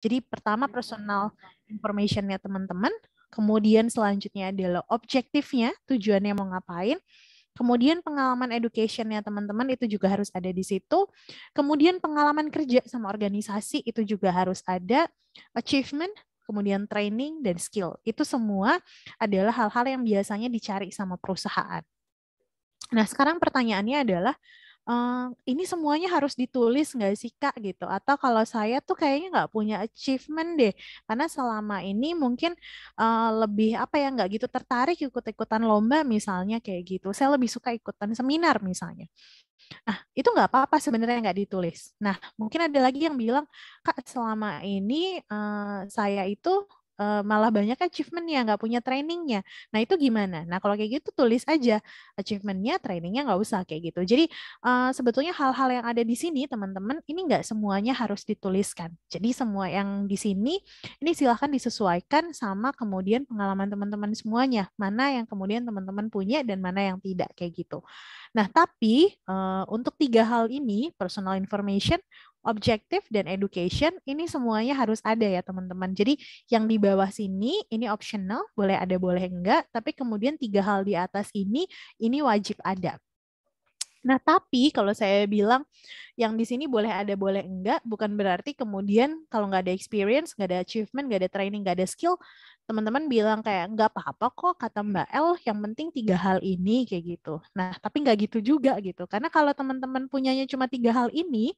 Jadi pertama personal informationnya teman-teman, kemudian selanjutnya adalah objektifnya, tujuannya mau ngapain, kemudian pengalaman educationnya teman-teman itu juga harus ada di situ, kemudian pengalaman kerja sama organisasi itu juga harus ada, achievement, kemudian training dan skill. Itu semua adalah hal-hal yang biasanya dicari sama perusahaan. Nah, sekarang pertanyaannya adalah ini semuanya harus ditulis nggak sih kak gitu atau kalau saya tuh kayaknya nggak punya achievement deh karena selama ini mungkin uh, lebih apa ya nggak gitu tertarik ikut-ikutan lomba misalnya kayak gitu saya lebih suka ikutan seminar misalnya Nah, itu nggak apa-apa sebenarnya nggak ditulis. Nah, mungkin ada lagi yang bilang, Kak, selama ini uh, saya itu uh, malah banyak yang nggak punya trainingnya nah itu gimana nah kalau kayak gitu tulis aja achievementnya trainingnya nggak usah kayak gitu jadi uh, sebetulnya hal-hal yang ada di sini teman-teman ini nggak semuanya harus dituliskan jadi semua yang di sini ini silahkan disesuaikan sama kemudian pengalaman teman-teman semuanya mana yang kemudian teman-teman punya dan mana yang tidak kayak gitu nah tapi uh, untuk tiga hal ini personal information objektif dan education ini semuanya harus ada ya teman-teman. Jadi yang di bawah sini ini optional, boleh ada boleh enggak, tapi kemudian tiga hal di atas ini ini wajib ada. Nah, tapi kalau saya bilang yang di sini boleh ada boleh enggak, bukan berarti kemudian kalau nggak ada experience, nggak ada achievement, nggak ada training, nggak ada skill, teman-teman bilang kayak nggak apa-apa kok kata Mbak El yang penting tiga hal ini kayak gitu nah tapi nggak gitu juga gitu karena kalau teman-teman punyanya cuma tiga hal ini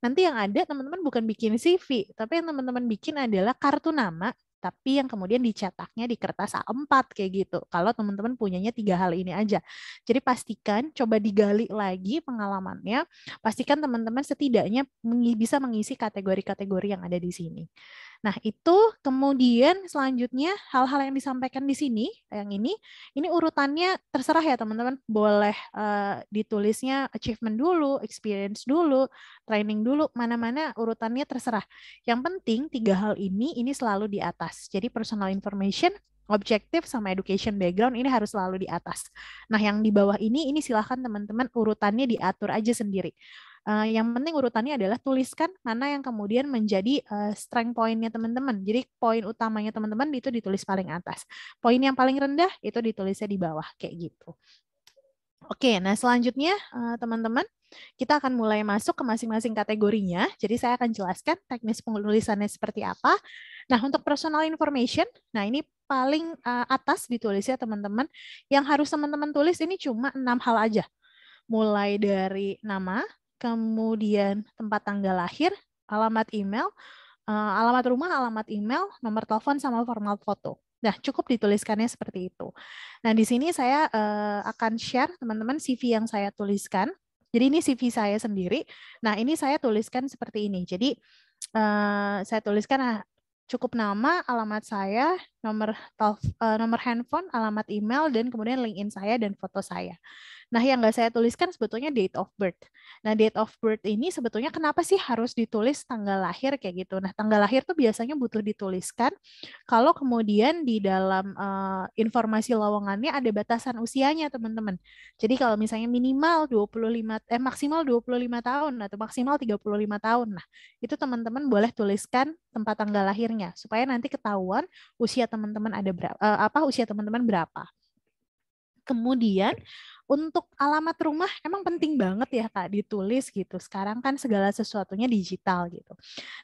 nanti yang ada teman-teman bukan bikin CV tapi yang teman-teman bikin adalah kartu nama tapi yang kemudian dicetaknya di kertas A4 kayak gitu. Kalau teman-teman punyanya tiga hal ini aja. Jadi pastikan coba digali lagi pengalamannya, pastikan teman-teman setidaknya bisa mengisi kategori-kategori yang ada di sini. Nah, itu kemudian selanjutnya hal-hal yang disampaikan di sini, yang ini, ini urutannya terserah ya teman-teman, boleh uh, ditulisnya achievement dulu, experience dulu, training dulu, mana-mana urutannya terserah. Yang penting tiga hal ini, ini selalu di atas. Jadi personal information, objektif sama education background ini harus selalu di atas. Nah, yang di bawah ini ini silahkan teman-teman urutannya diatur aja sendiri. Uh, yang penting urutannya adalah tuliskan mana yang kemudian menjadi uh, strength pointnya teman-teman. Jadi poin utamanya teman-teman itu ditulis paling atas. Poin yang paling rendah itu ditulisnya di bawah kayak gitu. Oke, nah selanjutnya eh, teman-teman kita akan mulai masuk ke masing-masing kategorinya. Jadi saya akan jelaskan teknis penulisannya seperti apa. Nah, untuk personal information, nah ini paling atas atas ditulisnya teman-teman. Yang harus teman-teman tulis ini cuma enam hal aja. Mulai dari nama, kemudian tempat tanggal lahir, alamat email, eh, alamat rumah, alamat email, nomor telepon, sama format foto. Nah, cukup dituliskannya seperti itu. Nah, di sini saya eh, akan share teman-teman CV yang saya tuliskan. Jadi ini CV saya sendiri. Nah, ini saya tuliskan seperti ini. Jadi eh, saya tuliskan ah, cukup nama, alamat saya, nomor uh, nomor handphone, alamat email, dan kemudian link in saya dan foto saya. Nah, yang nggak saya tuliskan sebetulnya date of birth. Nah, date of birth ini sebetulnya kenapa sih harus ditulis tanggal lahir kayak gitu? Nah, tanggal lahir tuh biasanya butuh dituliskan kalau kemudian di dalam uh, informasi lowongannya ada batasan usianya, teman-teman. Jadi kalau misalnya minimal 25 eh maksimal 25 tahun atau maksimal 35 tahun. Nah, itu teman-teman boleh tuliskan tempat tanggal lahirnya supaya nanti ketahuan usia teman-teman ada berapa, uh, eh, apa usia teman-teman berapa. Kemudian untuk alamat rumah emang penting banget ya kak ditulis gitu. Sekarang kan segala sesuatunya digital gitu.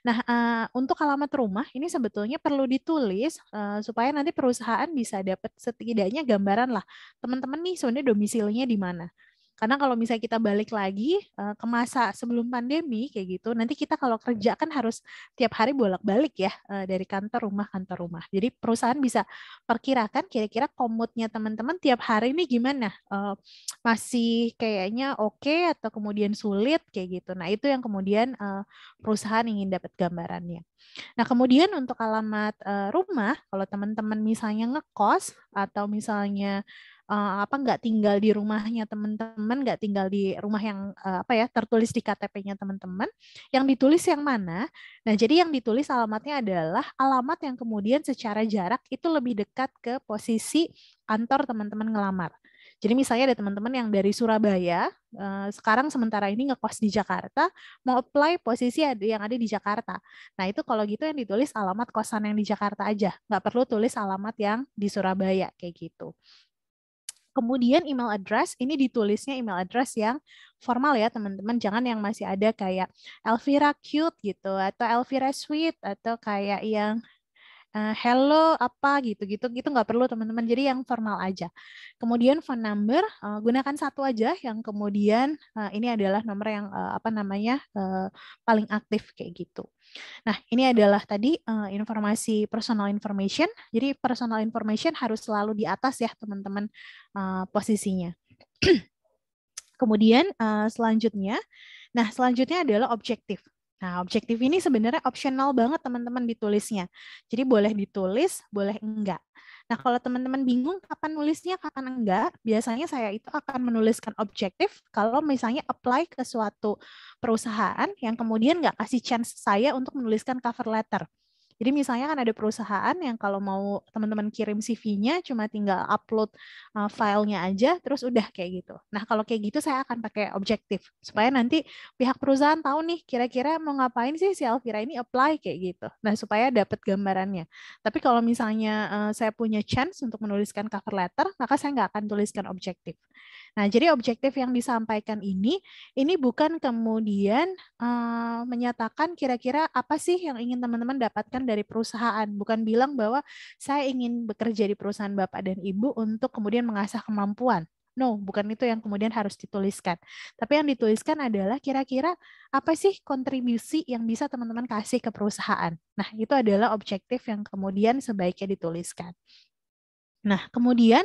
Nah uh, untuk alamat rumah ini sebetulnya perlu ditulis uh, supaya nanti perusahaan bisa dapat setidaknya gambaran lah teman-teman nih sebenarnya domisilinya di mana. Karena kalau misalnya kita balik lagi uh, ke masa sebelum pandemi kayak gitu, nanti kita kalau kerja kan harus tiap hari bolak-balik ya uh, dari kantor rumah kantor rumah. Jadi perusahaan bisa perkirakan kira-kira komutnya teman-teman tiap hari ini gimana? Uh, masih kayaknya oke okay, atau kemudian sulit kayak gitu. Nah, itu yang kemudian uh, perusahaan ingin dapat gambarannya. Nah, kemudian untuk alamat uh, rumah, kalau teman-teman misalnya ngekos atau misalnya uh, apa nggak tinggal di rumahnya teman-teman, nggak tinggal di rumah yang uh, apa ya tertulis di KTP-nya teman-teman, yang ditulis yang mana? Nah, jadi yang ditulis alamatnya adalah alamat yang kemudian secara jarak itu lebih dekat ke posisi kantor teman-teman ngelamar. Jadi misalnya ada teman-teman yang dari Surabaya, uh, sekarang sementara ini ngekos di Jakarta, mau apply posisi yang ada di Jakarta. Nah itu kalau gitu yang ditulis alamat kosan yang di Jakarta aja, nggak perlu tulis alamat yang di Surabaya, kayak gitu. Kemudian email address, ini ditulisnya email address yang formal ya teman-teman, jangan yang masih ada kayak Elvira cute gitu, atau Elvira sweet, atau kayak yang uh, hello apa gitu-gitu gitu nggak perlu teman-teman jadi yang formal aja kemudian phone number uh, gunakan satu aja yang kemudian uh, ini adalah nomor yang uh, apa namanya uh, paling aktif kayak gitu nah ini adalah tadi uh, informasi personal information jadi personal information harus selalu di atas ya teman-teman uh, posisinya kemudian uh, selanjutnya Nah, selanjutnya adalah objektif. Nah, objektif ini sebenarnya opsional banget teman-teman ditulisnya. Jadi boleh ditulis, boleh enggak. Nah, kalau teman-teman bingung kapan nulisnya, kapan enggak, biasanya saya itu akan menuliskan objektif kalau misalnya apply ke suatu perusahaan yang kemudian enggak kasih chance saya untuk menuliskan cover letter. Jadi misalnya kan ada perusahaan yang kalau mau teman-teman kirim CV-nya cuma tinggal upload uh, filenya aja, terus udah kayak gitu. Nah kalau kayak gitu saya akan pakai objektif supaya nanti pihak perusahaan tahu nih kira-kira mau ngapain sih si Alvira ini apply kayak gitu. Nah supaya dapat gambarannya. Tapi kalau misalnya uh, saya punya chance untuk menuliskan cover letter, maka saya nggak akan tuliskan objektif. Nah, jadi objektif yang disampaikan ini, ini bukan kemudian uh, menyatakan kira-kira apa sih yang ingin teman-teman dapatkan dari perusahaan. Bukan bilang bahwa saya ingin bekerja di perusahaan Bapak dan Ibu untuk kemudian mengasah kemampuan. No, bukan itu yang kemudian harus dituliskan. Tapi yang dituliskan adalah kira-kira apa sih kontribusi yang bisa teman-teman kasih ke perusahaan. Nah, itu adalah objektif yang kemudian sebaiknya dituliskan. Nah, kemudian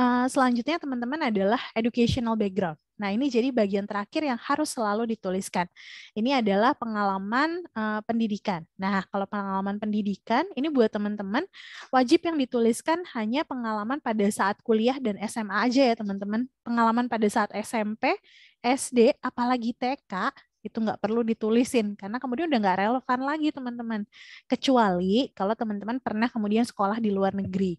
uh, selanjutnya teman-teman adalah educational background. Nah, ini jadi bagian terakhir yang harus selalu dituliskan. Ini adalah pengalaman uh, pendidikan. Nah, kalau pengalaman pendidikan, ini buat teman-teman wajib yang dituliskan hanya pengalaman pada saat kuliah dan SMA aja ya, teman-teman. Pengalaman pada saat SMP, SD, apalagi TK, itu nggak perlu ditulisin karena kemudian udah nggak relevan lagi teman-teman kecuali kalau teman-teman pernah kemudian sekolah di luar negeri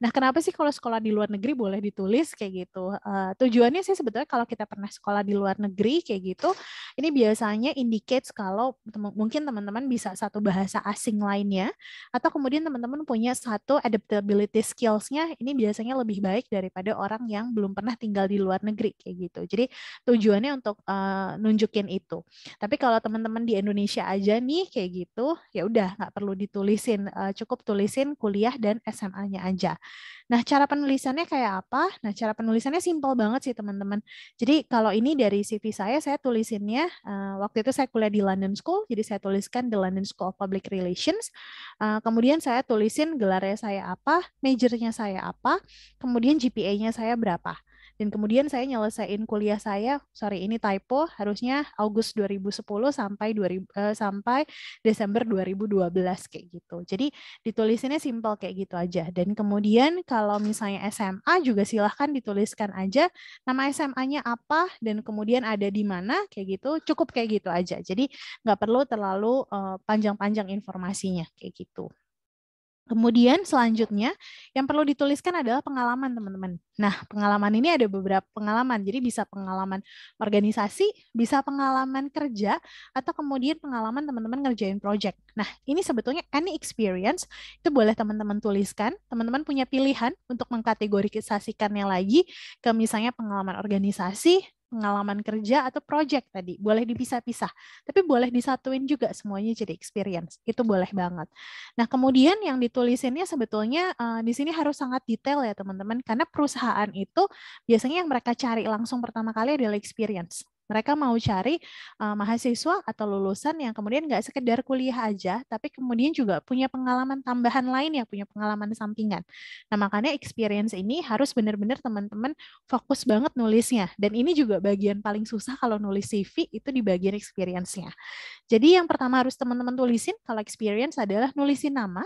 Nah, kenapa sih kalau sekolah di luar negeri boleh ditulis kayak gitu? Uh, tujuannya sih sebetulnya kalau kita pernah sekolah di luar negeri kayak gitu, ini biasanya indicates kalau tem mungkin teman-teman bisa satu bahasa asing lainnya, atau kemudian teman-teman punya satu adaptability skills-nya, ini biasanya lebih baik daripada orang yang belum pernah tinggal di luar negeri kayak gitu. Jadi tujuannya untuk uh, nunjukin itu. Tapi kalau teman-teman di Indonesia aja nih kayak gitu, ya udah nggak perlu ditulisin, uh, cukup tulisin kuliah dan SMA-nya aja aja. Nah, cara penulisannya kayak apa? Nah, cara penulisannya simpel banget sih, teman-teman. Jadi, kalau ini dari CV saya, saya tulisinnya, uh, waktu itu saya kuliah di London School, jadi saya tuliskan The London School of Public Relations. Uh, kemudian saya tulisin gelarnya saya apa, majornya saya apa, kemudian GPA-nya saya berapa. Dan kemudian saya nyelesain kuliah saya, sorry ini typo, harusnya Agustus 2010 sampai 2000 uh, eh, sampai Desember 2012 kayak gitu. Jadi ditulisinnya simpel kayak gitu aja. Dan kemudian kalau misalnya SMA juga silahkan dituliskan aja nama SMA-nya apa dan kemudian ada di mana kayak gitu. Cukup kayak gitu aja. Jadi nggak perlu terlalu eh, panjang-panjang uh, panjang -panjang informasinya kayak gitu. Kemudian selanjutnya yang perlu dituliskan adalah pengalaman teman-teman. Nah pengalaman ini ada beberapa pengalaman, jadi bisa pengalaman organisasi, bisa pengalaman kerja, atau kemudian pengalaman teman-teman ngerjain project. Nah ini sebetulnya any experience itu boleh teman-teman tuliskan, teman-teman punya pilihan untuk mengkategorisasikannya lagi ke misalnya pengalaman organisasi, pengalaman kerja atau project tadi. Boleh dipisah-pisah, tapi boleh disatuin juga semuanya jadi experience. Itu boleh banget. Nah, kemudian yang ditulisinnya sebetulnya uh, di sini harus sangat detail ya, teman-teman, karena perusahaan itu biasanya yang mereka cari langsung pertama kali adalah experience. Mereka mau cari uh, mahasiswa atau lulusan yang kemudian nggak sekedar kuliah aja, tapi kemudian juga punya pengalaman tambahan lain yang punya pengalaman sampingan. Nah, makanya experience ini harus benar-benar teman-teman fokus banget nulisnya. Dan ini juga bagian paling susah kalau nulis CV itu di bagian experience-nya. Jadi yang pertama harus teman-teman tulisin kalau experience adalah nulisin nama,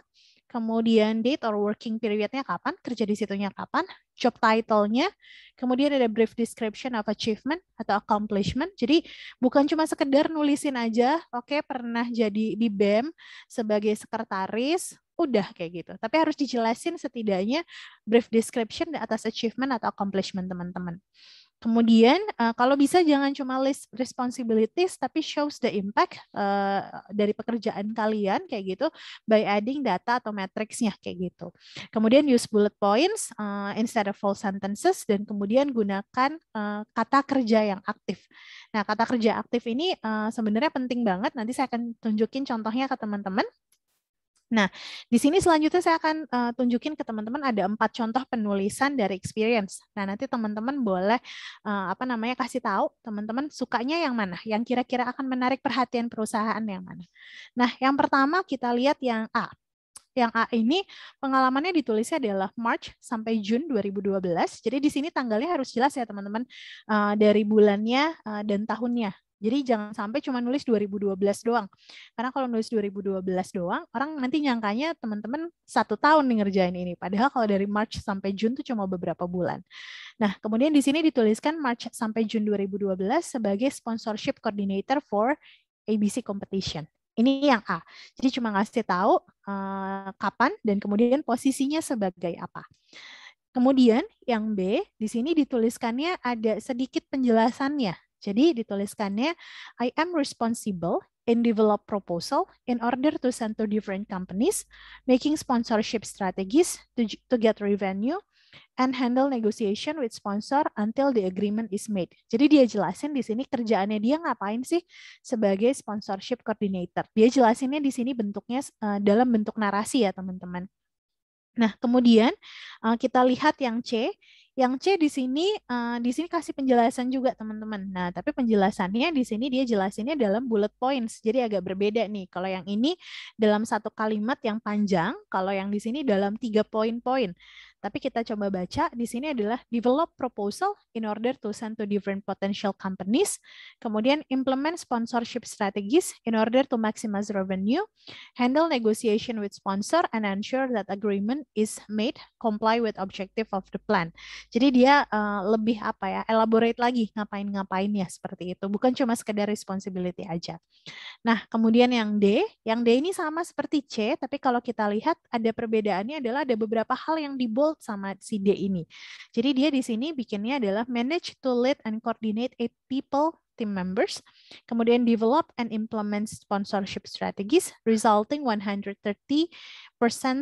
kemudian date or working periodnya kapan, kerja di situnya kapan, job title-nya, kemudian ada brief description of achievement atau accomplishment. Jadi bukan cuma sekedar nulisin aja, oke okay, pernah jadi di BEM sebagai sekretaris, udah kayak gitu. Tapi harus dijelasin setidaknya brief description atas achievement atau accomplishment teman-teman. Kemudian uh, kalau bisa jangan cuma list responsibilities tapi shows the impact uh, dari pekerjaan kalian kayak gitu by adding data atau matrixnya kayak gitu. Kemudian use bullet points uh, instead of full sentences dan kemudian gunakan uh, kata kerja yang aktif. Nah, kata kerja aktif ini uh, sebenarnya penting banget nanti saya akan tunjukin contohnya ke teman-teman. Nah, di sini selanjutnya saya akan uh, tunjukin ke teman-teman ada empat contoh penulisan dari experience. Nah, nanti teman-teman boleh uh, apa namanya kasih tahu teman-teman sukanya yang mana, yang kira-kira akan menarik perhatian perusahaan yang mana. Nah, yang pertama kita lihat yang A. Yang A ini pengalamannya ditulisnya adalah March sampai June 2012. Jadi di sini tanggalnya harus jelas ya teman-teman uh, dari bulannya uh, dan tahunnya. Jadi jangan sampai cuma nulis 2012 doang. Karena kalau nulis 2012 doang, orang nanti nyangkanya teman-teman satu tahun nih ngerjain ini. Padahal kalau dari March sampai Jun tuh cuma beberapa bulan. Nah, kemudian di sini dituliskan March sampai Jun 2012 sebagai sponsorship coordinator for ABC competition. Ini yang A. Jadi cuma ngasih tahu uh, kapan dan kemudian posisinya sebagai apa. Kemudian yang B, di sini dituliskannya ada sedikit penjelasannya jadi dituliskannya I am responsible in develop proposal in order to send to different companies, making sponsorship strategies to, to get revenue, and handle negotiation with sponsor until the agreement is made. Jadi dia jelasin di sini kerjaannya dia ngapain sih sebagai sponsorship coordinator. Dia jelasinnya di sini bentuknya eh, dalam bentuk narasi ya teman-teman. Nah, kemudian eh, kita lihat yang C, yang C di sini uh, di sini kasih penjelasan juga teman-teman. Nah, tapi penjelasannya di sini dia jelasinnya dalam bullet points. Jadi agak berbeda nih. Kalau yang ini dalam satu kalimat yang panjang, kalau yang di sini dalam tiga poin-poin. Tapi kita coba baca di sini adalah develop proposal in order to send to different potential companies, kemudian implement sponsorship strategies in order to maximize revenue, handle negotiation with sponsor and ensure that agreement is made comply with objective of the plan. Jadi dia uh, lebih apa ya, elaborate lagi ngapain-ngapain ya seperti itu. Bukan cuma sekedar responsibility aja. Nah, kemudian yang D, yang D ini sama seperti C, tapi kalau kita lihat ada perbedaannya adalah ada beberapa hal yang di bold Gold sama si D ini. Jadi dia di sini bikinnya adalah manage to lead and coordinate eight people team members, kemudian develop and implement sponsorship strategies resulting 130%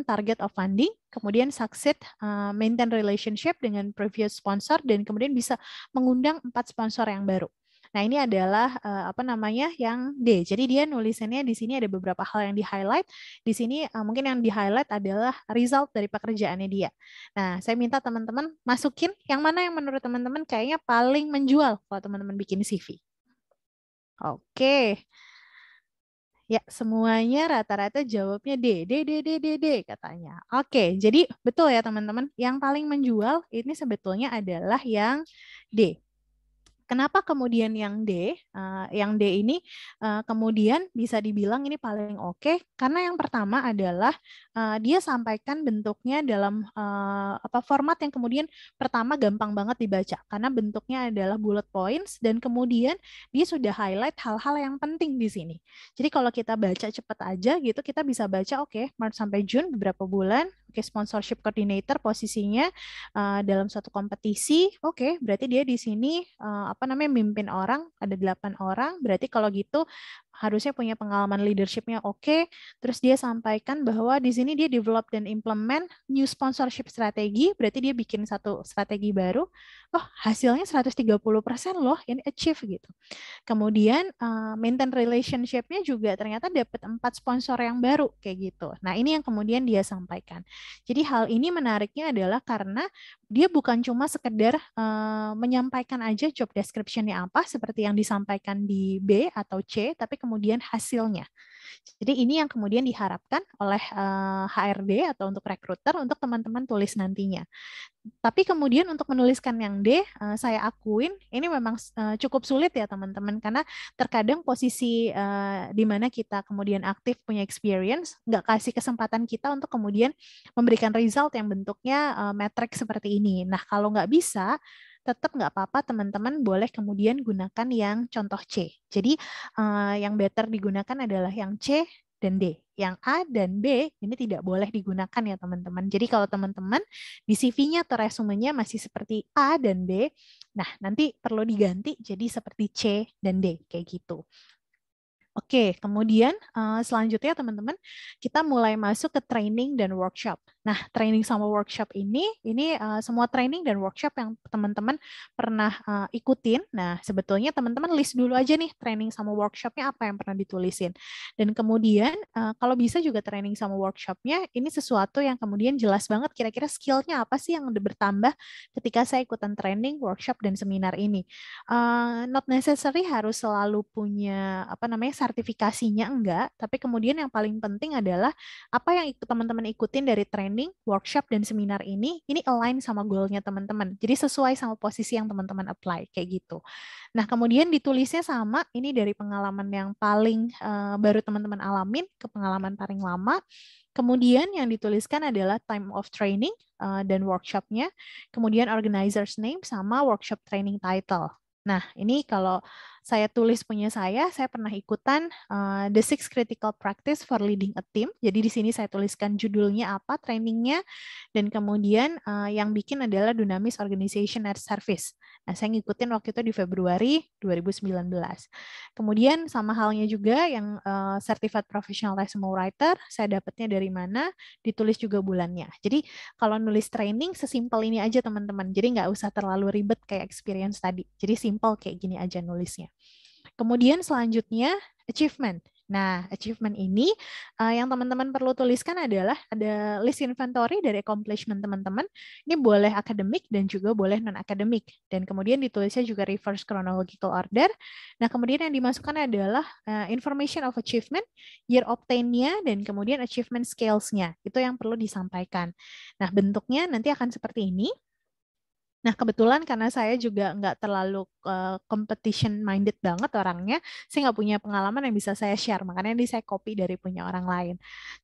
target of funding, kemudian succeed uh, maintain relationship dengan previous sponsor dan kemudian bisa mengundang empat sponsor yang baru. Nah, ini adalah uh, apa namanya yang D. Jadi dia nulisannya di sini ada beberapa hal yang di-highlight. Di sini uh, mungkin yang di-highlight adalah result dari pekerjaannya dia. Nah, saya minta teman-teman masukin yang mana yang menurut teman-teman kayaknya paling menjual kalau teman-teman bikin CV. Oke. Ya, semuanya rata-rata jawabnya D, D, D, D, D, D katanya. Oke, jadi betul ya teman-teman. Yang paling menjual ini sebetulnya adalah yang D. Kenapa kemudian yang D, uh, yang D ini uh, kemudian bisa dibilang ini paling oke okay? karena yang pertama adalah uh, dia sampaikan bentuknya dalam uh, apa format yang kemudian pertama gampang banget dibaca karena bentuknya adalah bullet points dan kemudian dia sudah highlight hal-hal yang penting di sini. Jadi kalau kita baca cepat aja gitu kita bisa baca oke okay, Maret sampai Jun beberapa bulan Oke, sponsorship coordinator posisinya uh, dalam suatu kompetisi. Oke, berarti dia di sini uh, apa namanya mimpin orang, ada delapan orang. Berarti kalau gitu harusnya punya pengalaman leadershipnya oke. Okay. Terus dia sampaikan bahwa di sini dia develop dan implement new sponsorship strategi, berarti dia bikin satu strategi baru. Oh, hasilnya 130% persen loh ini achieve gitu. Kemudian uh, maintain relationship-nya juga ternyata dapat empat sponsor yang baru kayak gitu. Nah, ini yang kemudian dia sampaikan. Jadi hal ini menariknya adalah karena dia bukan cuma sekedar uh, menyampaikan aja job description-nya apa seperti yang disampaikan di B atau C, tapi kemudian hasilnya. Jadi ini yang kemudian diharapkan oleh HRD eh, atau untuk rekruter untuk teman-teman tulis nantinya. Tapi kemudian untuk menuliskan yang D, eh, saya akuin ini memang eh, cukup sulit ya teman-teman karena terkadang posisi di mana kita kemudian aktif punya experience nggak kasih kesempatan kita untuk kemudian memberikan result yang bentuknya metrik seperti ini. Nah kalau nggak bisa tetap nggak apa-apa teman-teman boleh kemudian gunakan yang contoh C. Jadi eh, yang better digunakan adalah yang C dan D. Yang A dan B ini tidak boleh digunakan ya teman-teman. Jadi kalau teman-teman di CV-nya atau resumenya masih seperti A dan B, nah nanti perlu diganti jadi seperti C dan D kayak gitu. Oke, kemudian uh, selanjutnya teman-teman kita mulai masuk ke training dan workshop. Nah, training sama workshop ini, ini uh, semua training dan workshop yang teman-teman pernah uh, ikutin. Nah, sebetulnya teman-teman list dulu aja nih training sama workshopnya apa yang pernah ditulisin. Dan kemudian uh, kalau bisa juga training sama workshopnya ini sesuatu yang kemudian jelas banget kira-kira skillnya apa sih yang bertambah ketika saya ikutan training, workshop dan seminar ini. Uh, not necessary harus selalu punya apa namanya sertifikasinya enggak, tapi kemudian yang paling penting adalah apa yang teman-teman ikutin dari training, workshop, dan seminar ini, ini align sama goalnya teman-teman. Jadi sesuai sama posisi yang teman-teman apply, kayak gitu. Nah, kemudian ditulisnya sama, ini dari pengalaman yang paling uh, baru teman-teman alamin ke pengalaman paling lama, Kemudian yang dituliskan adalah time of training uh, dan workshopnya, kemudian organizer's name sama workshop training title. Nah ini kalau saya tulis punya saya, saya pernah ikutan uh, The Six Critical Practice for Leading a Team. Jadi di sini saya tuliskan judulnya apa, trainingnya, dan kemudian uh, yang bikin adalah Dynamis Organization at Service. Nah, saya ngikutin waktu itu di Februari 2019. Kemudian sama halnya juga yang uh, Certified Professional Resume Writer, saya dapatnya dari mana, ditulis juga bulannya. Jadi kalau nulis training sesimpel ini aja teman-teman. Jadi nggak usah terlalu ribet kayak experience tadi. Jadi simple kayak gini aja nulisnya. Kemudian selanjutnya achievement. Nah, achievement ini uh, yang teman-teman perlu tuliskan adalah ada list inventory dari accomplishment teman-teman. Ini boleh akademik dan juga boleh non-akademik. Dan kemudian ditulisnya juga reverse chronological order. Nah, kemudian yang dimasukkan adalah uh, information of achievement, year obtain-nya, dan kemudian achievement scales-nya. Itu yang perlu disampaikan. Nah, bentuknya nanti akan seperti ini. Nah, kebetulan karena saya juga nggak terlalu uh, competition minded banget orangnya, saya nggak punya pengalaman yang bisa saya share, makanya ini saya copy dari punya orang lain.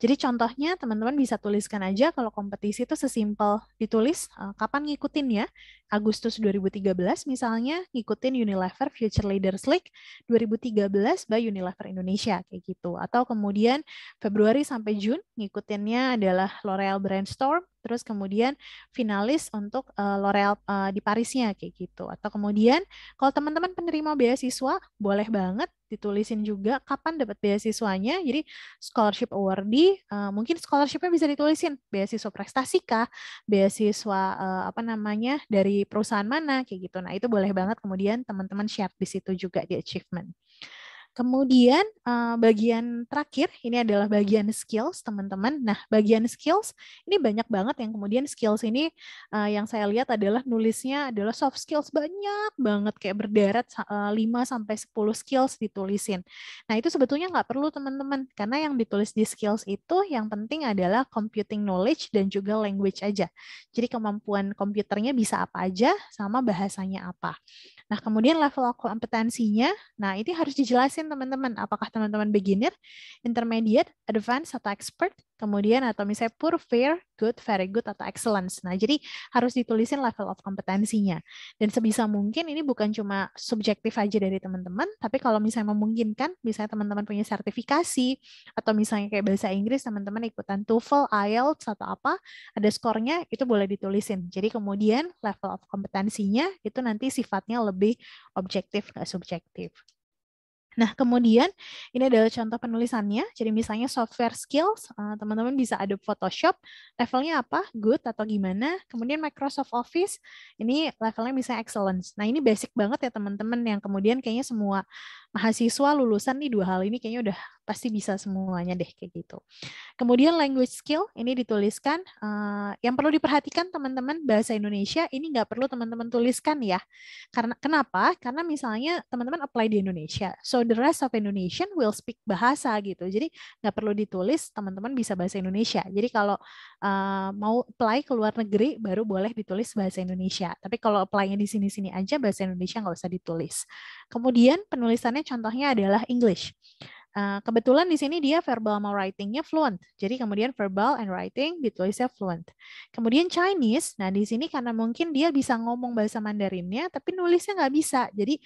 Jadi contohnya teman-teman bisa tuliskan aja kalau kompetisi itu sesimpel ditulis uh, kapan ngikutin ya. Agustus 2013 misalnya ngikutin Unilever Future Leaders League 2013 by Unilever Indonesia kayak gitu. Atau kemudian Februari sampai Jun ngikutinnya adalah L'Oreal Brainstorm terus kemudian finalis untuk uh, eh, L'Oreal uh, eh, di Parisnya kayak gitu. Atau kemudian kalau teman-teman penerima beasiswa boleh banget ditulisin juga kapan dapat beasiswanya. Jadi scholarship awardee uh, mungkin scholarshipnya bisa ditulisin beasiswa prestasi kah, beasiswa uh, apa namanya dari perusahaan mana kayak gitu. Nah, itu boleh banget kemudian teman-teman share di situ juga di achievement. Kemudian eh, bagian terakhir ini adalah bagian skills, teman-teman. Nah, bagian skills ini banyak banget yang kemudian skills ini eh, yang saya lihat adalah nulisnya adalah soft skills banyak banget kayak berderet uh, eh, 5 sampai 10 skills ditulisin. Nah, itu sebetulnya nggak perlu teman-teman karena yang ditulis di skills itu yang penting adalah computing knowledge dan juga language aja. Jadi kemampuan komputernya bisa apa aja sama bahasanya apa. Nah, kemudian level kompetensinya, nah ini harus dijelasin teman-teman, apakah teman-teman beginner, intermediate, advanced, atau expert, kemudian atau misalnya poor, fair, good, very good, atau excellence. Nah, jadi harus ditulisin level of kompetensinya. Dan sebisa mungkin ini bukan cuma subjektif aja dari teman-teman, tapi kalau misalnya memungkinkan, misalnya teman-teman punya sertifikasi, atau misalnya kayak bahasa Inggris, teman-teman ikutan TOEFL, IELTS, atau apa, ada skornya, itu boleh ditulisin. Jadi kemudian level of kompetensinya itu nanti sifatnya lebih objektif, nggak subjektif. Nah, kemudian ini adalah contoh penulisannya. Jadi misalnya software skills, eh, teman-teman bisa ada Photoshop, levelnya apa? Good atau gimana? Kemudian Microsoft Office, ini levelnya bisa excellence. Nah, ini basic banget ya teman-teman yang kemudian kayaknya semua mahasiswa lulusan nih dua hal ini kayaknya udah pasti bisa semuanya deh kayak gitu. Kemudian language skill ini dituliskan uh, yang perlu diperhatikan teman-teman bahasa Indonesia ini nggak perlu teman-teman tuliskan ya. Karena kenapa? Karena misalnya teman-teman apply di Indonesia, so the rest of Indonesian will speak bahasa gitu. Jadi nggak perlu ditulis teman-teman bisa bahasa Indonesia. Jadi kalau Eh, mau apply ke luar negeri baru boleh ditulis bahasa Indonesia. Tapi kalau apply-nya di sini-sini aja bahasa Indonesia nggak usah ditulis. Kemudian penulisannya contohnya adalah English. Eh, kebetulan di sini dia verbal mau writingnya fluent. Jadi kemudian verbal and writing ditulisnya fluent. Kemudian Chinese, nah di sini karena mungkin dia bisa ngomong bahasa Mandarinnya, tapi nulisnya nggak bisa. Jadi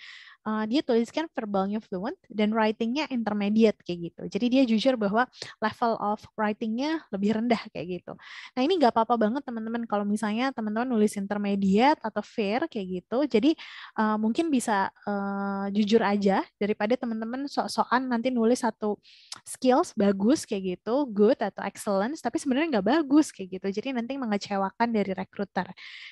uh, dia tuliskan verbalnya fluent dan writingnya intermediate kayak gitu. Jadi dia jujur bahwa level of writingnya lebih rendah kayak gitu. Nah ini nggak apa-apa banget teman-teman kalau misalnya teman-teman nulis intermediate atau fair kayak gitu. Jadi uh, mungkin bisa uh, jujur aja daripada teman-teman sok-sokan nanti nulis satu skills bagus kayak gitu, good atau excellence, tapi sebenarnya nggak bagus kayak gitu. Jadi nanti mengecewakan dari rekruter.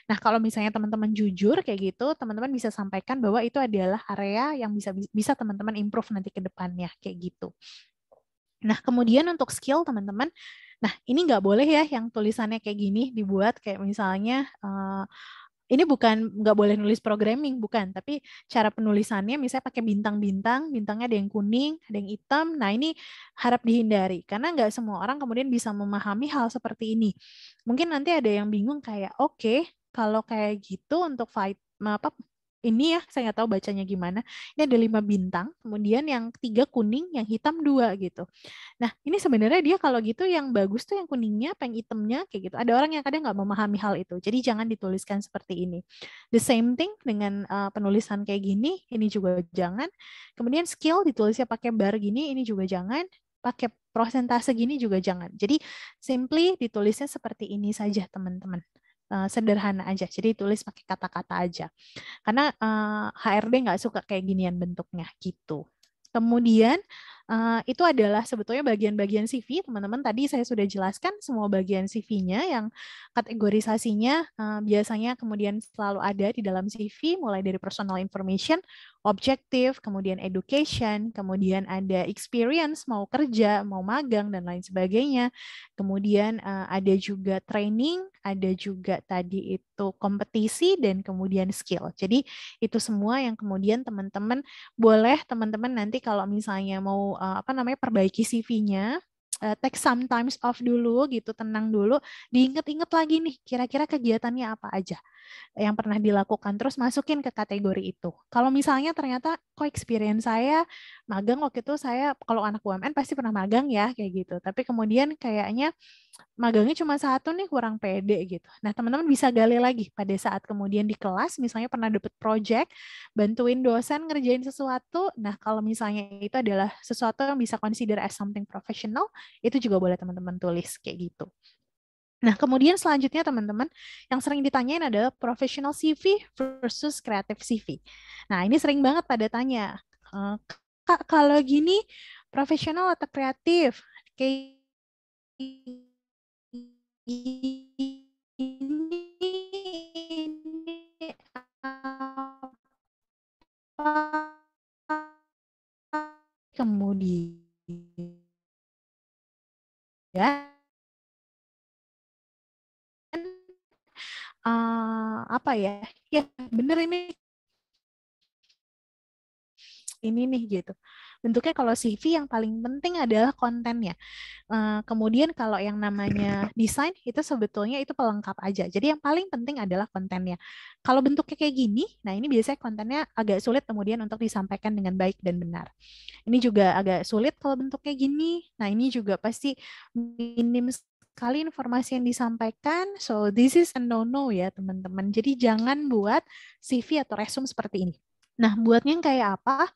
Nah kalau misalnya teman-teman jujur kayak gitu, teman-teman bisa sampaikan bahwa itu adalah area yang bisa bisa teman-teman improve nanti ke depannya kayak gitu. Nah, kemudian untuk skill teman-teman, nah ini nggak boleh ya yang tulisannya kayak gini dibuat kayak misalnya uh, ini bukan nggak boleh nulis programming bukan tapi cara penulisannya misalnya pakai bintang-bintang bintangnya ada yang kuning ada yang hitam nah ini harap dihindari karena nggak semua orang kemudian bisa memahami hal seperti ini mungkin nanti ada yang bingung kayak oke okay, kalau kayak gitu untuk fight apa ini ya saya nggak tahu bacanya gimana ini ada lima bintang kemudian yang tiga kuning yang hitam dua gitu nah ini sebenarnya dia kalau gitu yang bagus tuh yang kuningnya apa yang hitamnya kayak gitu ada orang yang kadang nggak memahami hal itu jadi jangan dituliskan seperti ini the same thing dengan uh, penulisan kayak gini ini juga jangan kemudian skill ditulisnya pakai bar gini ini juga jangan pakai prosentase gini juga jangan jadi simply ditulisnya seperti ini saja teman-teman Eh, sederhana aja. Jadi tulis pakai kata-kata aja. Karena uh, eh, HRD nggak suka kayak ginian bentuknya gitu. Kemudian Eh, itu adalah sebetulnya bagian-bagian CV, teman-teman. Tadi saya sudah jelaskan semua bagian CV-nya yang kategorisasinya uh, biasanya kemudian selalu ada di dalam CV, mulai dari personal information, objektif, kemudian education, kemudian ada experience, mau kerja, mau magang, dan lain sebagainya. Kemudian uh, ada juga training, ada juga tadi itu kompetisi, dan kemudian skill. Jadi itu semua yang kemudian teman-teman boleh teman-teman nanti kalau misalnya mau uh, apa namanya perbaiki CV-nya uh, eh, take some times off dulu gitu, tenang dulu, diinget-inget lagi nih kira-kira kegiatannya apa aja yang pernah dilakukan, terus masukin ke kategori itu. Kalau misalnya ternyata kok experience saya magang waktu itu saya kalau anak UMN pasti pernah magang ya kayak gitu, tapi kemudian kayaknya magangnya cuma satu nih kurang pede gitu. Nah teman-teman bisa gali lagi pada saat kemudian di kelas misalnya pernah dapat project, bantuin dosen ngerjain sesuatu. Nah kalau misalnya itu adalah sesuatu yang bisa consider as something professional, itu juga boleh teman-teman tulis kayak gitu. Nah, kemudian selanjutnya teman-teman, yang sering ditanyain adalah professional CV versus creative CV. Nah, ini sering banget pada tanya, eh, Kak, kalau gini profesional atau kreatif? Kayak ini apa kemudian ya uh, apa ya ya bener ini ini nih gitu bentuknya kalau CV yang paling penting adalah kontennya. Eh, kemudian kalau yang namanya desain itu sebetulnya itu pelengkap aja. Jadi yang paling penting adalah kontennya. Kalau bentuknya kayak gini, nah ini biasanya kontennya agak sulit kemudian untuk disampaikan dengan baik dan benar. Ini juga agak sulit kalau bentuknya gini. Nah ini juga pasti minim sekali informasi yang disampaikan. So this is a no-no ya teman-teman. Jadi jangan buat CV atau resume seperti ini. Nah buatnya kayak apa?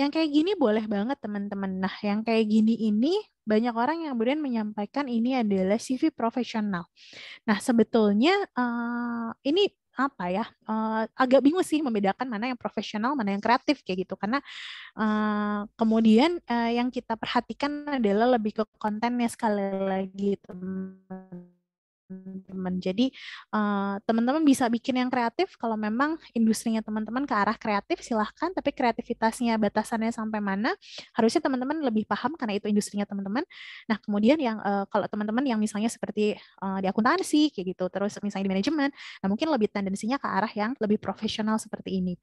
Yang kayak gini boleh banget teman-teman. Nah, yang kayak gini ini banyak orang yang kemudian menyampaikan ini adalah CV profesional. Nah, sebetulnya uh, ini apa ya uh, agak bingung sih membedakan mana yang profesional mana yang kreatif kayak gitu karena uh, kemudian uh, yang kita perhatikan adalah lebih ke kontennya sekali lagi teman teman-teman. Jadi eh, teman teman uh, bisa bikin yang kreatif kalau memang industrinya teman-teman ke arah kreatif silahkan, tapi kreativitasnya batasannya sampai mana harusnya teman-teman lebih paham karena itu industrinya teman-teman. Nah kemudian yang uh, kalau teman-teman yang misalnya seperti uh, di akuntansi kayak gitu, terus misalnya di manajemen, nah mungkin lebih tendensinya ke arah yang lebih profesional seperti ini.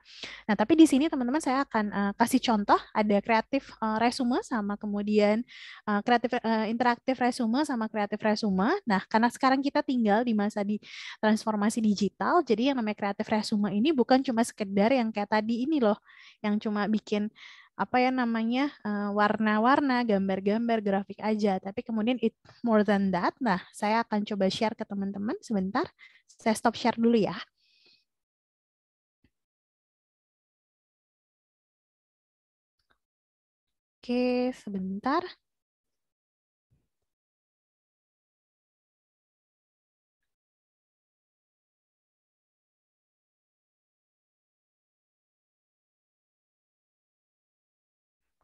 Nah tapi di sini teman-teman saya akan uh, kasih contoh ada kreatif uh, resume sama kemudian uh, kreatif uh, interaktif resume sama kreatif resume. Nah karena sekarang kita kita tinggal di masa di transformasi digital. Jadi yang namanya kreatif resume ini bukan cuma sekedar yang kayak tadi ini loh, yang cuma bikin apa ya namanya eh, warna-warna, gambar-gambar, grafik aja. Tapi kemudian it more than that. Nah, saya akan coba share ke teman-teman sebentar. Saya stop share dulu ya. Oke, sebentar.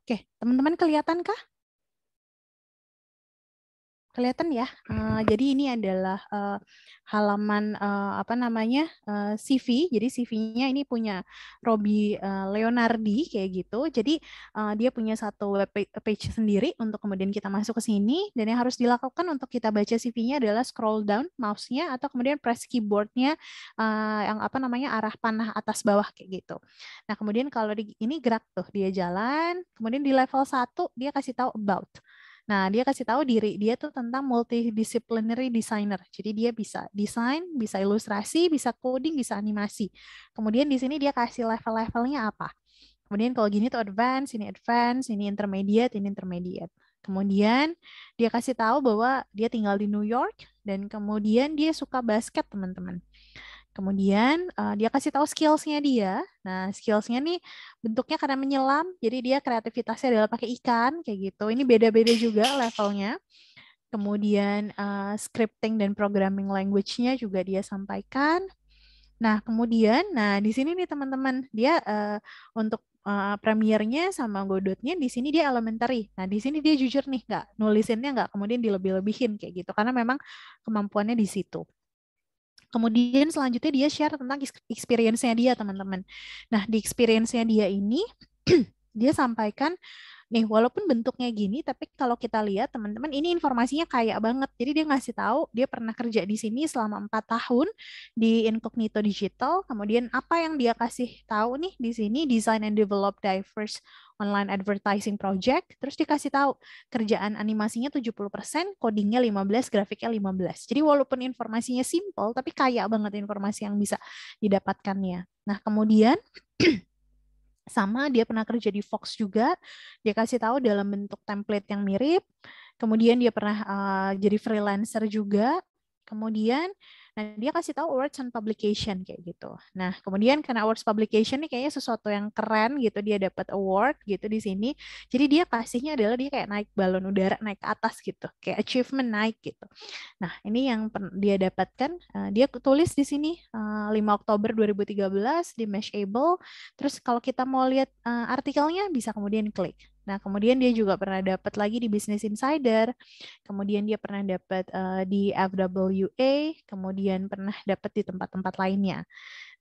Oke, teman-teman kelihatan kah? kelihatan ya. Uh, jadi ini adalah uh, halaman uh, apa namanya uh, CV. Jadi CV-nya ini punya Robi uh, Leonardi kayak gitu. Jadi uh, dia punya satu web page sendiri untuk kemudian kita masuk ke sini. Dan yang harus dilakukan untuk kita baca CV-nya adalah scroll down mouse-nya atau kemudian press keyboard-nya uh, yang apa namanya arah panah atas bawah kayak gitu. Nah kemudian kalau di, ini gerak tuh dia jalan. Kemudian di level satu dia kasih tahu about. Nah, dia kasih tahu diri dia tuh tentang multidisciplinary designer. Jadi dia bisa desain, bisa ilustrasi, bisa coding, bisa animasi. Kemudian di sini dia kasih level-levelnya apa. Kemudian kalau gini tuh advance, ini advance, ini intermediate, ini intermediate. Kemudian dia kasih tahu bahwa dia tinggal di New York dan kemudian dia suka basket, teman-teman. Kemudian uh, dia kasih tahu skillsnya dia. Nah skillsnya nih bentuknya karena menyelam, jadi dia kreativitasnya adalah pakai ikan kayak gitu. Ini beda-beda juga levelnya. Kemudian uh, scripting dan programming language-nya juga dia sampaikan. Nah kemudian, nah di sini nih teman-teman dia uh, untuk uh, premiernya sama Godotnya di sini dia elementary. Nah di sini dia jujur nih nggak nulisinnya nggak kemudian dilebih-lebihin kayak gitu karena memang kemampuannya di situ. Kemudian selanjutnya dia share tentang experience-nya dia, teman-teman. Nah, di experience-nya dia ini dia sampaikan nih walaupun bentuknya gini tapi kalau kita lihat teman-teman ini informasinya kaya banget jadi dia ngasih tahu dia pernah kerja di sini selama empat tahun di Incognito Digital kemudian apa yang dia kasih tahu nih di sini design and develop diverse online advertising project terus dikasih tahu kerjaan animasinya 70%, codingnya 15, grafiknya 15. Jadi walaupun informasinya simple tapi kaya banget informasi yang bisa didapatkannya. Nah, kemudian sama dia pernah kerja di Fox juga dia kasih tahu dalam bentuk template yang mirip kemudian dia pernah uh, jadi freelancer juga Kemudian nah dia kasih tahu awards and publication kayak gitu. Nah, kemudian karena awards publication nih kayaknya sesuatu yang keren gitu, dia dapat award gitu di sini. Jadi dia kasihnya adalah dia kayak naik balon udara naik ke atas gitu, kayak achievement naik gitu. Nah, ini yang dia dapatkan, eh, dia tulis di sini 5 eh, Oktober 2013 di Mashable. Terus kalau kita mau lihat eh, artikelnya bisa kemudian klik. Nah, kemudian dia juga pernah dapat lagi di Business Insider, kemudian dia pernah dapat uh, eh, di FWA, kemudian pernah dapat di tempat-tempat lainnya.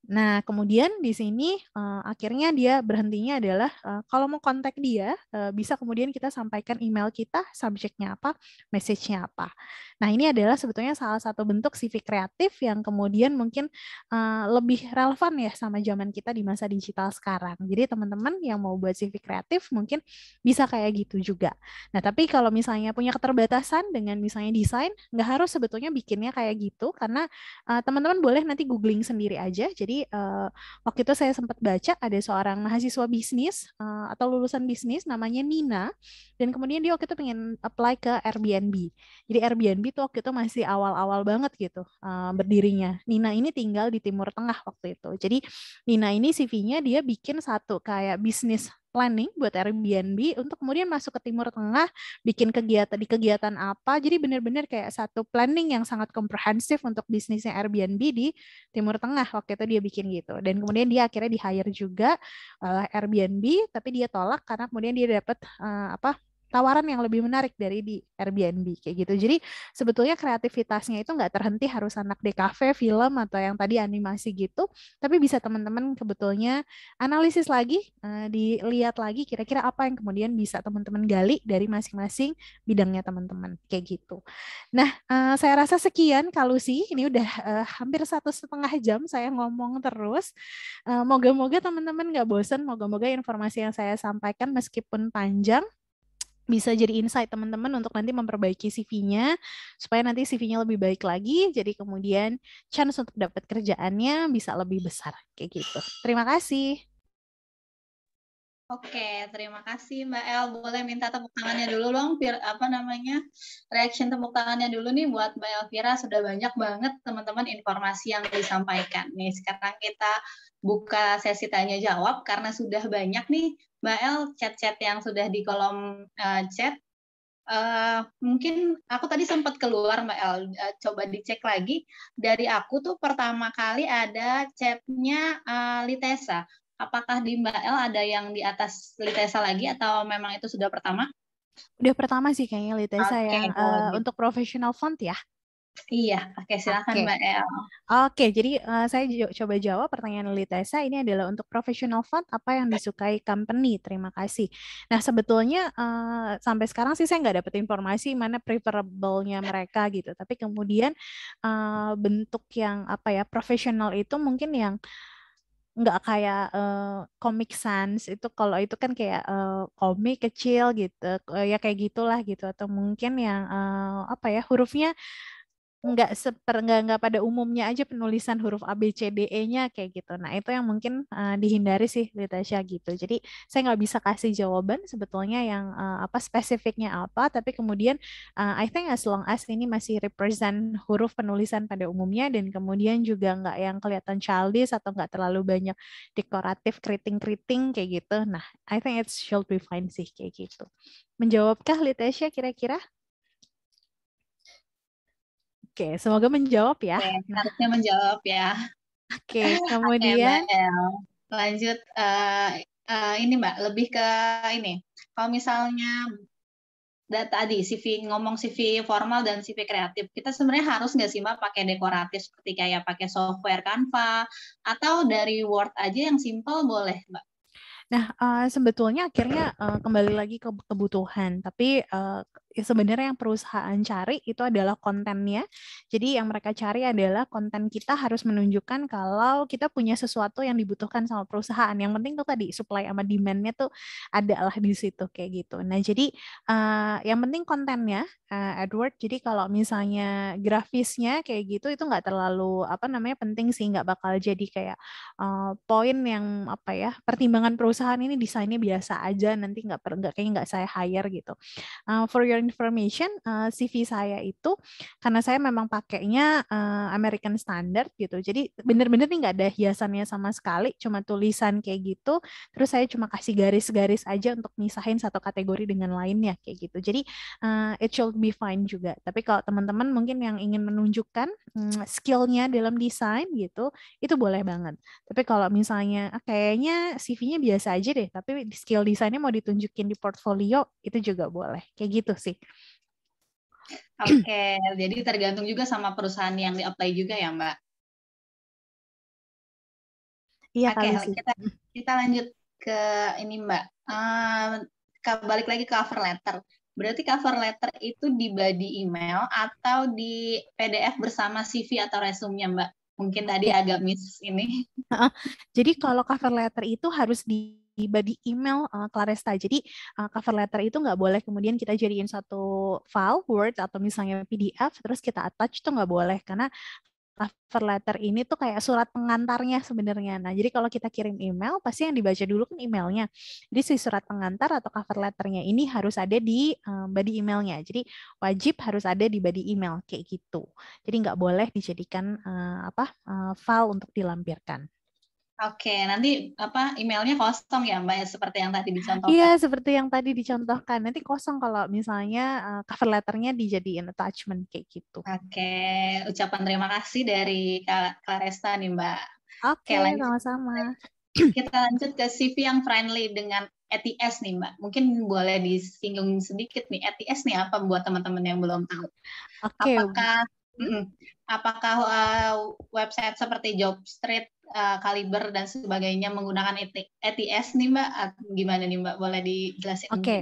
Nah, kemudian di sini uh, akhirnya dia berhentinya adalah uh, kalau mau kontak dia, uh, bisa kemudian kita sampaikan email kita, subjeknya apa, message-nya apa. Nah, ini adalah sebetulnya salah satu bentuk CV kreatif yang kemudian mungkin uh, lebih relevan ya sama zaman kita di masa digital sekarang. Jadi teman-teman yang mau buat CV kreatif mungkin bisa kayak gitu juga. Nah, tapi kalau misalnya punya keterbatasan dengan misalnya desain, nggak harus sebetulnya bikinnya kayak gitu, karena teman-teman uh, boleh nanti googling sendiri aja, jadi jadi uh, waktu itu saya sempat baca ada seorang mahasiswa bisnis uh, atau lulusan bisnis namanya Nina dan kemudian dia waktu itu pengen apply ke Airbnb. Jadi Airbnb tuh waktu itu masih awal-awal banget gitu uh, berdirinya. Nina ini tinggal di Timur Tengah waktu itu. Jadi Nina ini CV-nya dia bikin satu kayak bisnis planning buat Airbnb untuk kemudian masuk ke Timur Tengah, bikin kegiatan di kegiatan apa. Jadi benar-benar kayak satu planning yang sangat komprehensif untuk bisnisnya Airbnb di Timur Tengah. Waktu itu dia bikin gitu. Dan kemudian dia akhirnya di hire juga uh, Airbnb, tapi dia tolak karena kemudian dia dapat uh, eh, apa tawaran yang lebih menarik dari di Airbnb kayak gitu. Jadi sebetulnya kreativitasnya itu nggak terhenti harus anak DKV, film atau yang tadi animasi gitu, tapi bisa teman-teman kebetulnya analisis lagi, uh, dilihat lagi kira-kira apa yang kemudian bisa teman-teman gali dari masing-masing bidangnya teman-teman kayak gitu. Nah, uh, saya rasa sekian kalau sih ini udah uh, hampir satu setengah jam saya ngomong terus. Moga-moga teman-teman nggak bosan, moga-moga informasi yang saya sampaikan meskipun panjang bisa jadi insight teman-teman untuk nanti memperbaiki CV-nya supaya nanti CV-nya lebih baik lagi jadi kemudian chance untuk dapat kerjaannya bisa lebih besar kayak gitu. Terima kasih. Oke, terima kasih Mbak El. Boleh minta tepuk tangannya dulu dong, apa namanya, reaction tepuk tangannya dulu nih buat Mbak Elvira. Sudah banyak banget teman-teman informasi yang disampaikan. Nih, sekarang kita buka sesi tanya-jawab karena sudah banyak nih Mbak El chat-chat yang sudah di kolom uh, chat. Uh, mungkin aku tadi sempat keluar Mbak El, uh, coba dicek lagi. Dari aku tuh pertama kali ada chatnya uh, Litesa apakah di Mbak L ada yang di atas litesa lagi atau memang itu sudah pertama? Udah pertama sih kayaknya litesa okay, yang uh, untuk professional font ya. Iya, oke okay, silakan okay. Mbak El. Oke, okay, jadi uh, saya coba jawab pertanyaan Litesa ini adalah untuk professional font apa yang disukai company. Terima kasih. Nah sebetulnya uh, sampai sekarang sih saya nggak dapat informasi mana preferable mereka gitu. Tapi kemudian uh, bentuk yang apa ya professional itu mungkin yang uh, nggak kayak uh, Comic Sans itu kalau itu kan kayak uh, komik kecil gitu uh, ya kayak gitulah gitu atau mungkin yang uh, apa ya hurufnya nggak seper nggak nggak pada umumnya aja penulisan huruf A B C D E-nya kayak gitu. Nah itu yang mungkin uh, dihindari sih Litasha gitu. Jadi saya nggak bisa kasih jawaban sebetulnya yang uh, apa spesifiknya apa, tapi kemudian uh, I think as long as ini masih represent huruf penulisan pada umumnya dan kemudian juga nggak yang kelihatan childish atau nggak terlalu banyak dekoratif keriting-keriting kayak gitu. Nah I think it should be fine sih kayak gitu. Menjawabkah Litasha kira-kira? Oke, semoga menjawab ya. Okay, harusnya menjawab ya. Oke, kemudian Mbak lanjut uh, uh, ini Mbak, lebih ke ini. Kalau misalnya tadi CV ngomong CV formal dan CV kreatif. Kita sebenarnya harus nggak sih Mbak pakai dekoratif seperti kayak pakai software Canva atau dari Word aja yang simple boleh Mbak? Nah, uh, sebetulnya akhirnya uh, kembali lagi ke kebutuhan, tapi uh, Iya, sebenarnya yang perusahaan cari itu adalah kontennya. Jadi yang mereka cari adalah konten kita harus menunjukkan kalau kita punya sesuatu yang dibutuhkan sama perusahaan. Yang penting tuh tadi supply sama demand-nya tuh ada lah di situ kayak gitu. Nah jadi uh, yang penting kontennya uh, eh, Edward. Jadi kalau misalnya grafisnya kayak gitu itu nggak terlalu apa namanya penting sih nggak bakal jadi kayak uh, poin yang apa ya pertimbangan perusahaan ini desainnya biasa aja nanti nggak nggak kayaknya nggak saya hire gitu. Uh, for your information, uh, eh, CV saya itu karena saya memang pakainya uh, American Standard gitu. Jadi bener-bener nih nggak ada hiasannya sama sekali, cuma tulisan kayak gitu. Terus saya cuma kasih garis-garis aja untuk misahin satu kategori dengan lainnya kayak gitu. Jadi uh, it should be fine juga. Tapi kalau teman-teman mungkin yang ingin menunjukkan um, skillnya dalam desain gitu, itu boleh banget. Tapi kalau misalnya ah, kayaknya CV-nya biasa aja deh, tapi skill desainnya mau ditunjukin di portfolio itu juga boleh. Kayak gitu sih sih. Oke, okay. jadi tergantung juga sama perusahaan yang di-apply juga ya, Mbak. Iya, Oke, okay, kita kita lanjut ke ini, Mbak. Uh, balik lagi ke cover letter. Berarti cover letter itu di body email atau di PDF bersama CV atau resume nya, Mbak? mungkin tadi agak miss ini. Jadi kalau cover letter itu harus di di email uh, Claresta. Jadi uh, cover letter itu nggak boleh kemudian kita jadiin satu file Word atau misalnya PDF terus kita attach itu nggak boleh karena cover letter ini tuh kayak surat pengantarnya sebenarnya. Nah, jadi kalau kita kirim email, pasti yang dibaca dulu kan emailnya. Jadi si surat pengantar atau cover letternya ini harus ada di um, body emailnya. Jadi wajib harus ada di body email kayak gitu. Jadi nggak boleh dijadikan uh, apa uh, file untuk dilampirkan. Oke, nanti apa emailnya kosong ya Mbak, ya, seperti yang tadi dicontohkan. Iya, seperti yang tadi dicontohkan. Nanti kosong kalau misalnya eh, cover letternya dijadiin attachment kayak gitu. Oke, ucapan terima kasih dari Kak Claresta nih Mbak. Oke, sama-sama. Kita lanjut ke CV yang friendly dengan ETS nih Mbak. Mungkin boleh disinggung sedikit nih, ETS nih apa buat teman-teman yang belum tahu. Oke. Apakah Mm Apakah uh, website seperti Jobstreet uh, kaliber dan sebagainya menggunakan ETS e nih Mbak? Gimana nih Mbak? Boleh dijelasin? Oke. Okay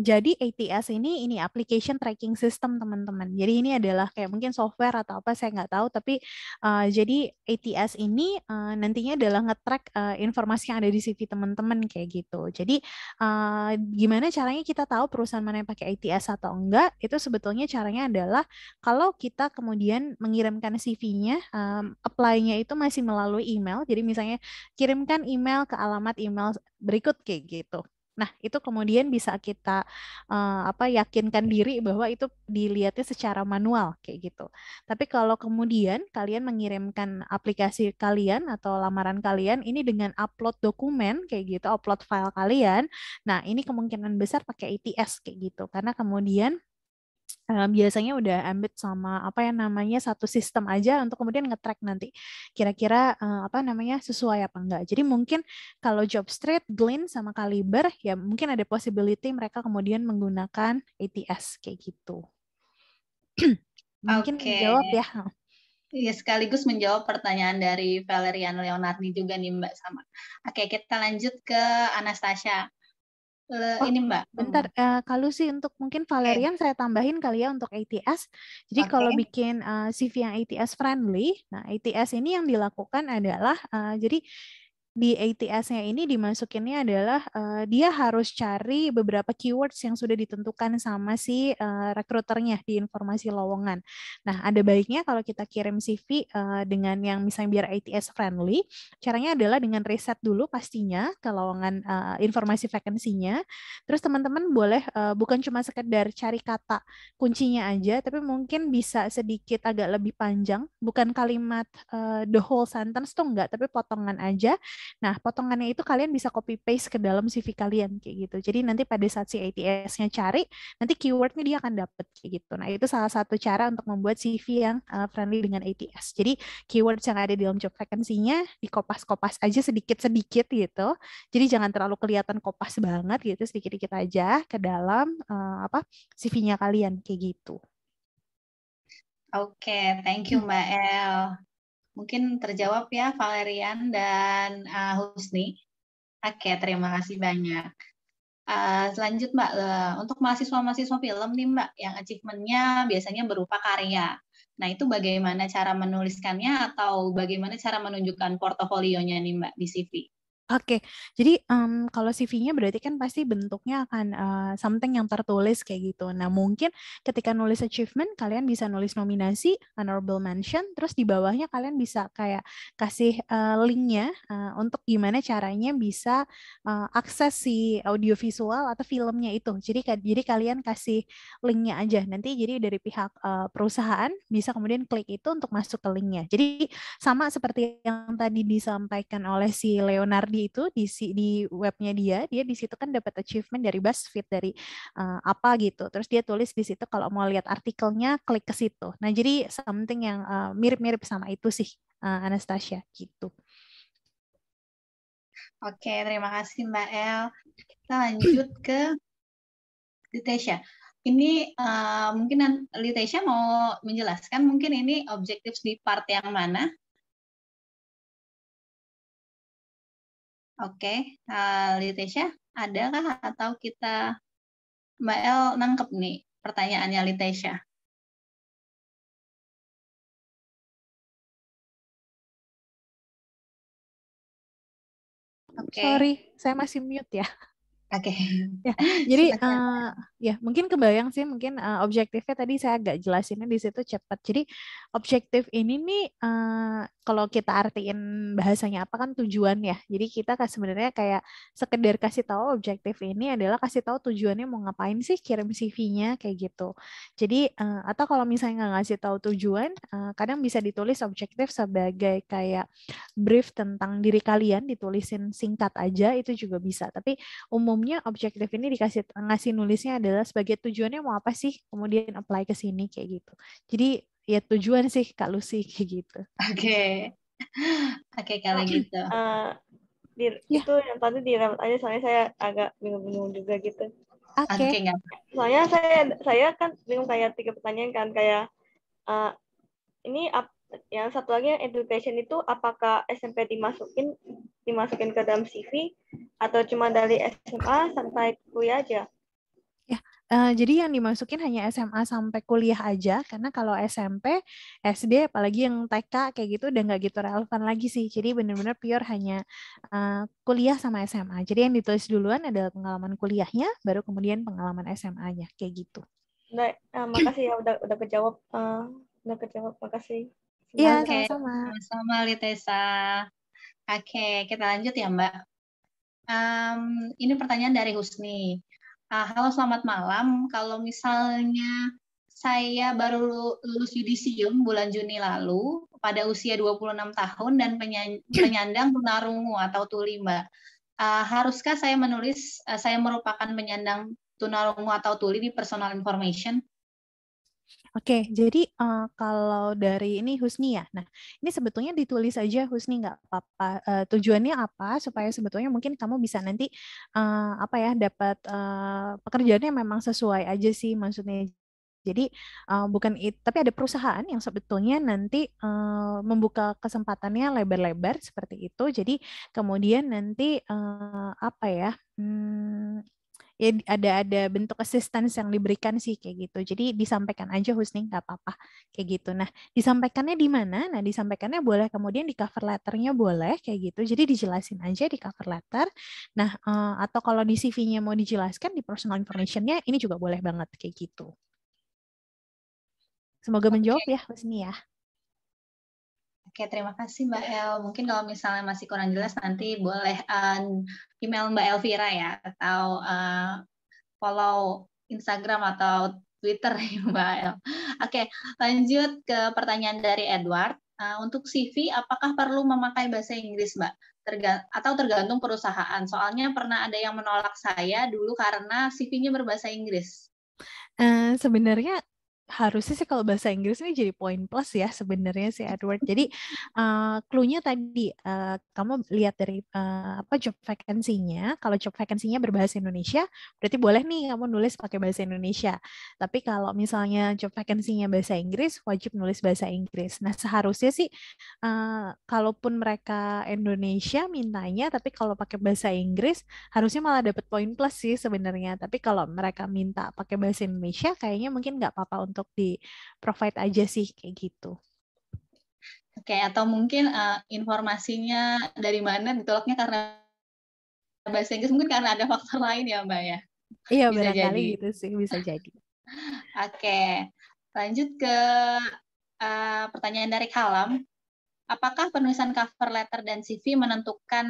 jadi ATS ini ini application tracking system teman-teman. Jadi ini adalah kayak mungkin software atau apa saya nggak tahu tapi uh, jadi ATS ini uh, nantinya adalah ngetrack uh, informasi yang ada di CV teman-teman kayak gitu. Jadi uh, gimana caranya kita tahu perusahaan mana yang pakai ATS atau enggak? Itu sebetulnya caranya adalah kalau kita kemudian mengirimkan CV-nya um, apply-nya itu masih melalui email. Jadi misalnya kirimkan email ke alamat email berikut kayak gitu. Nah, itu kemudian bisa kita uh, apa yakinkan iya. diri bahwa itu dilihatnya secara manual kayak gitu. Tapi kalau kemudian kalian mengirimkan aplikasi kalian atau lamaran kalian ini dengan upload dokumen kayak gitu, upload file kalian. Nah, ini kemungkinan besar pakai ITS kayak gitu karena kemudian um, biasanya udah embed sama apa yang namanya satu sistem aja untuk kemudian ngetrack nanti kira-kira uh, apa namanya sesuai apa enggak. Jadi mungkin kalau job street, Glint sama Kaliber ya mungkin ada possibility mereka kemudian menggunakan ATS kayak gitu. mungkin okay. menjawab ya. Iya, sekaligus menjawab pertanyaan dari Valerian Leonardi juga nih Mbak sama. Oke, kita lanjut ke Anastasia le, eh, oh, ini Mbak. Bentar, uh, kalau sih untuk mungkin Valerian okay. saya tambahin kali ya untuk ATS. Jadi okay. kalau bikin uh, eh, CV yang ATS friendly, nah ATS ini yang dilakukan adalah uh, jadi di ATS-nya ini dimasukinnya adalah uh, dia harus cari beberapa keywords yang sudah ditentukan sama si uh, rekruternya di informasi lowongan. Nah, ada baiknya kalau kita kirim CV uh, eh, dengan yang misalnya biar ATS friendly, caranya adalah dengan riset dulu pastinya ke lowongan uh, informasi vacancy-nya. Terus teman-teman boleh uh, bukan cuma sekedar cari kata kuncinya aja, tapi mungkin bisa sedikit agak lebih panjang, bukan kalimat uh, the whole sentence tuh enggak, tapi potongan aja Nah, potongannya itu kalian bisa copy paste ke dalam CV kalian kayak gitu. Jadi nanti pada saat si ATS-nya cari, nanti keywordnya dia akan dapat kayak gitu. Nah, itu salah satu cara untuk membuat CV yang uh, friendly dengan ATS. Jadi keyword yang ada di dalam job vacancy-nya dikopas-kopas aja sedikit-sedikit gitu. Jadi jangan terlalu kelihatan kopas banget gitu, sedikit-sedikit aja ke dalam uh, apa CV-nya kalian kayak gitu. Oke, okay, thank you Mbak El. Mungkin terjawab ya Valerian dan uh, Husni. Oke, terima kasih banyak. Uh, selanjut Mbak, uh, untuk mahasiswa-mahasiswa film nih Mbak, yang achievementnya biasanya berupa karya. Nah itu bagaimana cara menuliskannya atau bagaimana cara menunjukkan portofolionya nih Mbak di CV? Oke, jadi, um, kalau CV-nya berarti kan pasti bentuknya akan, uh, something yang tertulis kayak gitu. Nah, mungkin ketika nulis achievement kalian bisa nulis nominasi, honorable mention, terus di bawahnya kalian bisa kayak kasih, uh, link-nya, uh, untuk gimana caranya bisa, uh, akses si audiovisual atau filmnya itu. Jadi jadi kalian kasih link-nya aja, nanti jadi dari pihak, uh, perusahaan bisa kemudian klik itu untuk masuk ke link-nya. Jadi sama seperti yang tadi disampaikan oleh si Leonardo tadi itu di di webnya dia dia di situ kan dapat achievement dari BuzzFeed dari uh, apa gitu terus dia tulis di situ kalau mau lihat artikelnya klik ke situ nah jadi something yang mirip eh, mirip-mirip sama itu sih uh, Anastasia gitu Oke, terima kasih Mbak El. Kita lanjut ke Litesha. Ini uh, mungkin Litesha mau menjelaskan mungkin ini objektif di part yang mana? Oke, okay. uh, eh, Litesha, adakah atau kita Mbak El nangkep nih pertanyaannya Litesha? Okay. Sorry, saya masih mute ya. Oke. Okay. Ya, jadi uh, ya mungkin kebayang sih mungkin uh, objektifnya tadi saya agak jelasinnya di situ cepat. Jadi objektif ini nih uh, kalau kita artiin bahasanya apa kan tujuan ya. Jadi kita kan sebenarnya kayak sekedar kasih tahu objektif ini adalah kasih tahu tujuannya mau ngapain sih kirim CV-nya kayak gitu. Jadi uh, atau kalau misalnya nggak ngasih tahu tujuan, uh, kadang bisa ditulis objektif sebagai kayak brief tentang diri kalian ditulisin singkat aja itu juga bisa. Tapi umum umumnya objektif ini dikasih ngasih nulisnya adalah sebagai tujuannya mau apa sih, kemudian apply ke sini kayak gitu. Jadi ya tujuan sih Kak Lucy kayak gitu. Oke. Okay. Oke okay, kalau gitu. Uh, di, yeah. Itu yang tadi diremut aja soalnya saya agak bingung-bingung juga gitu. Oke. Okay. Okay, soalnya saya saya kan bingung kayak tiga pertanyaan kan kayak uh, ini ap, yang satu lagi education itu apakah SMP dimasukin dimasukin ke dalam CV atau cuma dari SMA sampai kuliah aja? Ya, uh, jadi yang dimasukin hanya SMA sampai kuliah aja karena kalau SMP, SD apalagi yang TK kayak gitu udah nggak gitu relevan lagi sih. Jadi benar-benar pure hanya uh, kuliah sama SMA. Jadi yang ditulis duluan adalah pengalaman kuliahnya, baru kemudian pengalaman SMA-nya kayak gitu. Nah, uh, makasih ya udah udah kejawab uh, udah kejawab. Makasih. Iya, okay. sama-sama. Sama Litesa. Oke, okay, kita lanjut ya Mbak. Um, ini pertanyaan dari Husni. Uh, halo, selamat malam. Kalau misalnya saya baru lulus yudisium bulan Juni lalu, pada usia 26 tahun dan penyandang tunarungu atau tuli, Mbak. Uh, haruskah saya menulis uh, saya merupakan penyandang tunarungu atau tuli di personal information? Oke, jadi uh, kalau dari ini Husni ya. Nah, ini sebetulnya ditulis aja Husni nggak apa-apa. Uh, tujuannya apa? Supaya sebetulnya mungkin kamu bisa nanti uh, apa ya dapat uh, pekerjaannya memang sesuai aja sih maksudnya. Jadi uh, bukan itu, tapi ada perusahaan yang sebetulnya nanti uh, membuka kesempatannya lebar-lebar seperti itu. Jadi kemudian nanti uh, apa ya? Hmm, ya ada ada bentuk assistance yang diberikan sih kayak gitu. Jadi disampaikan aja Husni nggak apa-apa kayak gitu. Nah disampaikannya di mana? Nah disampaikannya boleh kemudian di cover letternya boleh kayak gitu. Jadi dijelasin aja di cover letter. Nah eh, atau kalau di CV-nya mau dijelaskan di personal informationnya ini juga boleh banget kayak gitu. Semoga menjawab ya Husni ya. Oke, terima kasih Mbak El. Mungkin kalau misalnya masih kurang jelas nanti boleh uh, email Mbak Elvira ya atau uh, follow Instagram atau Twitter ya Mbak El. Oke, lanjut ke pertanyaan dari Edward. Uh, untuk CV, apakah perlu memakai bahasa Inggris, Mbak? Terga atau tergantung perusahaan. Soalnya pernah ada yang menolak saya dulu karena CV-nya berbahasa Inggris. Uh, sebenarnya harusnya sih kalau bahasa Inggris ini jadi poin plus ya sebenarnya si Edward. Jadi uh, clue-nya tadi uh, kamu lihat dari uh, apa job vacancy-nya. Kalau job vacancy-nya berbahasa Indonesia, berarti boleh nih kamu nulis pakai bahasa Indonesia. Tapi kalau misalnya job vacancy-nya bahasa Inggris, wajib nulis bahasa Inggris. Nah, seharusnya sih uh, kalaupun mereka Indonesia mintanya tapi kalau pakai bahasa Inggris harusnya malah dapat poin plus sih sebenarnya. Tapi kalau mereka minta pakai bahasa Indonesia kayaknya mungkin nggak apa-apa untuk untuk di provide aja sih kayak gitu. Oke, okay, atau mungkin uh, informasinya dari mana ditolaknya karena bahasa Inggris mungkin karena ada faktor lain ya Mbak ya. Iya benar barangkali jadi. gitu sih bisa jadi. Oke, okay. lanjut ke uh, pertanyaan dari Kalam. Apakah penulisan cover letter dan CV menentukan